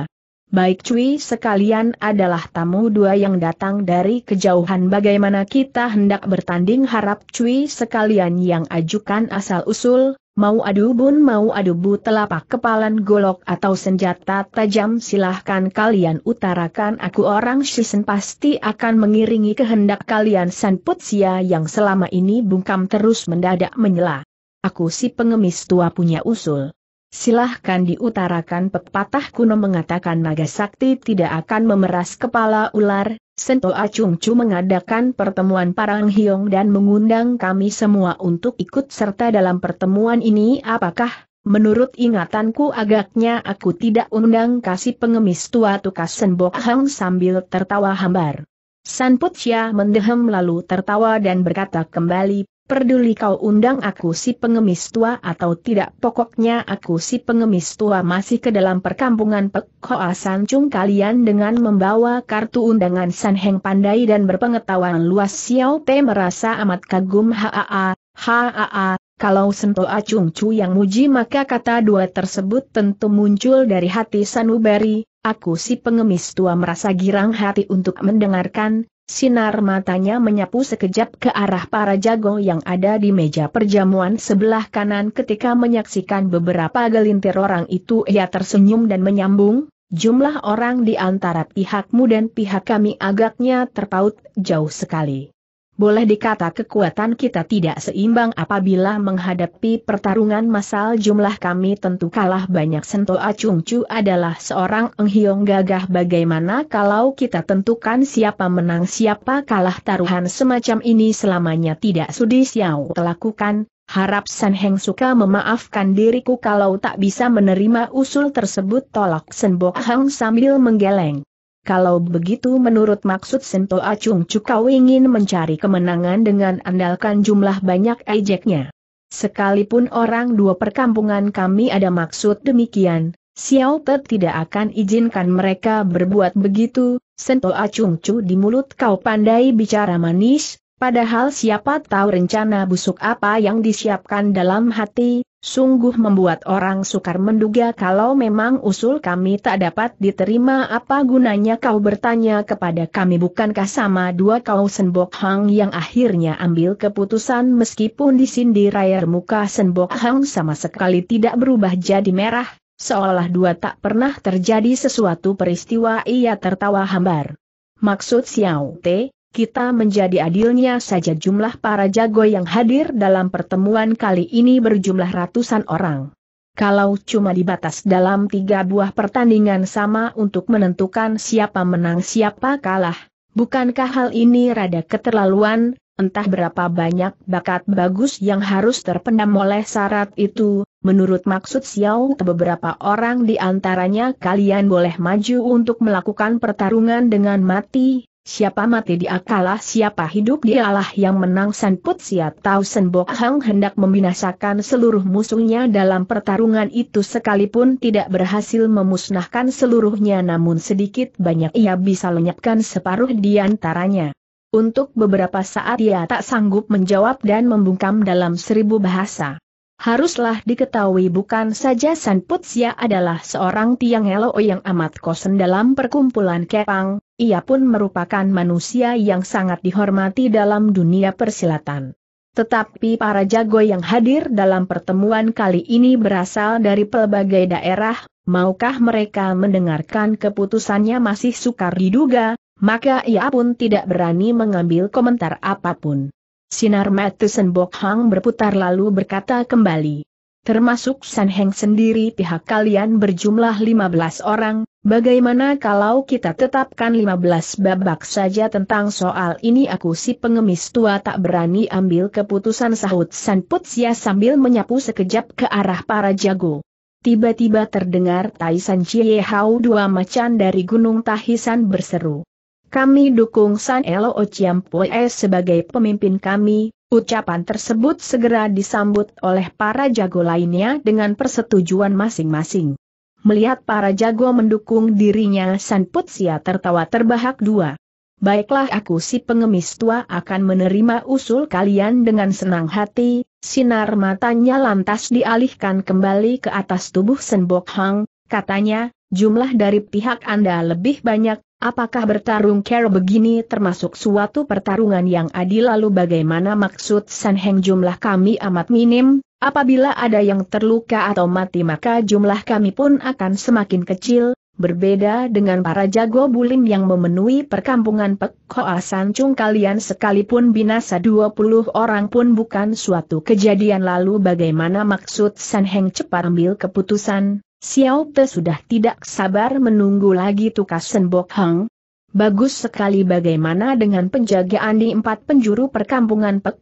Baik cuy sekalian adalah tamu dua yang datang dari kejauhan bagaimana kita hendak bertanding harap cuy sekalian yang ajukan asal-usul, mau adu bun mau adu bu telapak kepalan golok atau senjata tajam silahkan kalian utarakan aku orang Shisen pasti akan mengiringi kehendak kalian Putsia yang selama ini bungkam terus mendadak menyela. Aku si pengemis tua punya usul. Silahkan diutarakan pepatah kuno mengatakan naga sakti tidak akan memeras kepala ular, Sento Chu mengadakan pertemuan Parang Hiong dan mengundang kami semua untuk ikut serta dalam pertemuan ini apakah, menurut ingatanku agaknya aku tidak undang kasih pengemis tua tukas Senbok Hang sambil tertawa hambar. San Putia mendehem lalu tertawa dan berkata kembali, Perduli kau undang aku si pengemis tua atau tidak pokoknya aku si pengemis tua masih ke dalam perkampungan Pek Hoa Sancung kalian dengan membawa kartu undangan Sanheng Pandai dan berpengetahuan luas Xiao Te merasa amat kagum haa, haa, kalau sentuh Acung cu yang muji maka kata dua tersebut tentu muncul dari hati Sanubari, aku si pengemis tua merasa girang hati untuk mendengarkan, Sinar matanya menyapu sekejap ke arah para jago yang ada di meja perjamuan sebelah kanan ketika menyaksikan beberapa gelintir orang itu ia tersenyum dan menyambung, jumlah orang di antara pihakmu dan pihak kami agaknya terpaut jauh sekali boleh dikata kekuatan kita tidak seimbang apabila menghadapi pertarungan masal jumlah kami tentu kalah banyak acung cu adalah seorang enghiong gagah bagaimana kalau kita tentukan siapa menang siapa kalah taruhan semacam ini selamanya tidak sudi siau lakukan, harap San Heng suka memaafkan diriku kalau tak bisa menerima usul tersebut tolak Bok Hang sambil menggeleng. Kalau begitu menurut maksud Sento Acung Cukau ingin mencari kemenangan dengan andalkan jumlah banyak ejeknya. Sekalipun orang dua perkampungan kami ada maksud demikian, Xiao Te tidak akan izinkan mereka berbuat begitu, Sento Acung Cu di mulut kau pandai bicara manis, padahal siapa tahu rencana busuk apa yang disiapkan dalam hati, Sungguh membuat orang sukar menduga kalau memang usul kami tak dapat diterima apa gunanya kau bertanya kepada kami bukankah sama dua kau Senbok Hang yang akhirnya ambil keputusan meskipun disindir air muka Senbok Hang sama sekali tidak berubah jadi merah, seolah dua tak pernah terjadi sesuatu peristiwa ia tertawa hambar. Maksud Xiao Te, kita menjadi adilnya saja jumlah para jago yang hadir dalam pertemuan kali ini berjumlah ratusan orang. Kalau cuma dibatas dalam tiga buah pertandingan sama untuk menentukan siapa menang siapa kalah, bukankah hal ini rada keterlaluan, entah berapa banyak bakat bagus yang harus terpendam oleh syarat itu, menurut maksud Xiao beberapa orang di antaranya kalian boleh maju untuk melakukan pertarungan dengan mati, Siapa mati dia kalah siapa hidup dialah yang menang Put Siat Tau Senbok Hang hendak membinasakan seluruh musuhnya dalam pertarungan itu sekalipun tidak berhasil memusnahkan seluruhnya namun sedikit banyak ia bisa lenyapkan separuh di antaranya. Untuk beberapa saat ia tak sanggup menjawab dan membungkam dalam seribu bahasa. Haruslah diketahui bukan saja Sia adalah seorang tiang elo yang amat kosen dalam perkumpulan Kepang, ia pun merupakan manusia yang sangat dihormati dalam dunia persilatan. Tetapi para jago yang hadir dalam pertemuan kali ini berasal dari pelbagai daerah, maukah mereka mendengarkan keputusannya masih sukar diduga, maka ia pun tidak berani mengambil komentar apapun. Sinar Matthew Senbok Hang berputar lalu berkata kembali termasuk San Heng sendiri pihak kalian berjumlah 15 orang, bagaimana kalau kita tetapkan 15 babak saja tentang soal ini aku si pengemis tua tak berani ambil keputusan sahut San Putsia sambil menyapu sekejap ke arah para jago. Tiba-tiba terdengar Taisan Chie Hao dua macan dari Gunung Tahisan berseru. Kami dukung San Elo Ociampoe sebagai pemimpin kami, Ucapan tersebut segera disambut oleh para jago lainnya dengan persetujuan masing-masing. Melihat para jago mendukung dirinya San Putsia tertawa terbahak dua. Baiklah aku si pengemis tua akan menerima usul kalian dengan senang hati, sinar matanya lantas dialihkan kembali ke atas tubuh Senbok Hang, katanya, jumlah dari pihak Anda lebih banyak, Apakah bertarung care begini termasuk suatu pertarungan yang adil lalu bagaimana maksud Sanheng? jumlah kami amat minim, apabila ada yang terluka atau mati maka jumlah kami pun akan semakin kecil, berbeda dengan para jago bulim yang memenuhi perkampungan Pekhoa Hoa kalian sekalipun binasa 20 orang pun bukan suatu kejadian lalu bagaimana maksud Sanheng cepat ambil keputusan, Xiao Te sudah tidak sabar menunggu lagi tukas Senbok Hang, Bagus sekali bagaimana dengan penjagaan di empat penjuru perkampungan Pek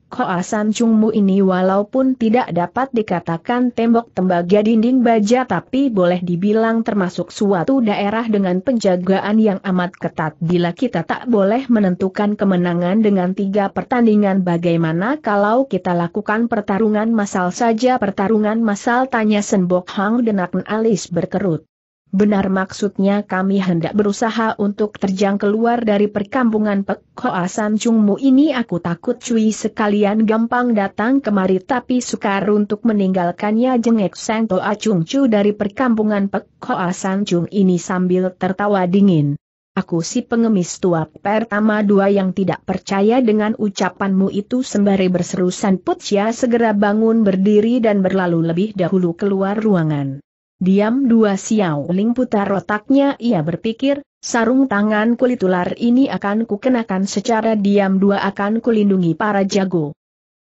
Chungmu ini walaupun tidak dapat dikatakan tembok tembaga dinding baja tapi boleh dibilang termasuk suatu daerah dengan penjagaan yang amat ketat bila kita tak boleh menentukan kemenangan dengan tiga pertandingan bagaimana kalau kita lakukan pertarungan masal saja pertarungan masal? tanya Senbok Hang Denak Alis berkerut. Benar maksudnya kami hendak berusaha untuk terjang keluar dari perkampungan Pek Hoa ini aku takut cuy sekalian gampang datang kemari tapi sukar untuk meninggalkannya jengek Seng Toa Chung Chu dari perkampungan Pek Hoa ini sambil tertawa dingin. Aku si pengemis tua pertama dua yang tidak percaya dengan ucapanmu itu sembari berseru San Putsia ya, segera bangun berdiri dan berlalu lebih dahulu keluar ruangan. Diam dua Xiao Ling putar otaknya ia berpikir, sarung tangan kulit ular ini akan kukenakan secara diam dua akan kulindungi para jago.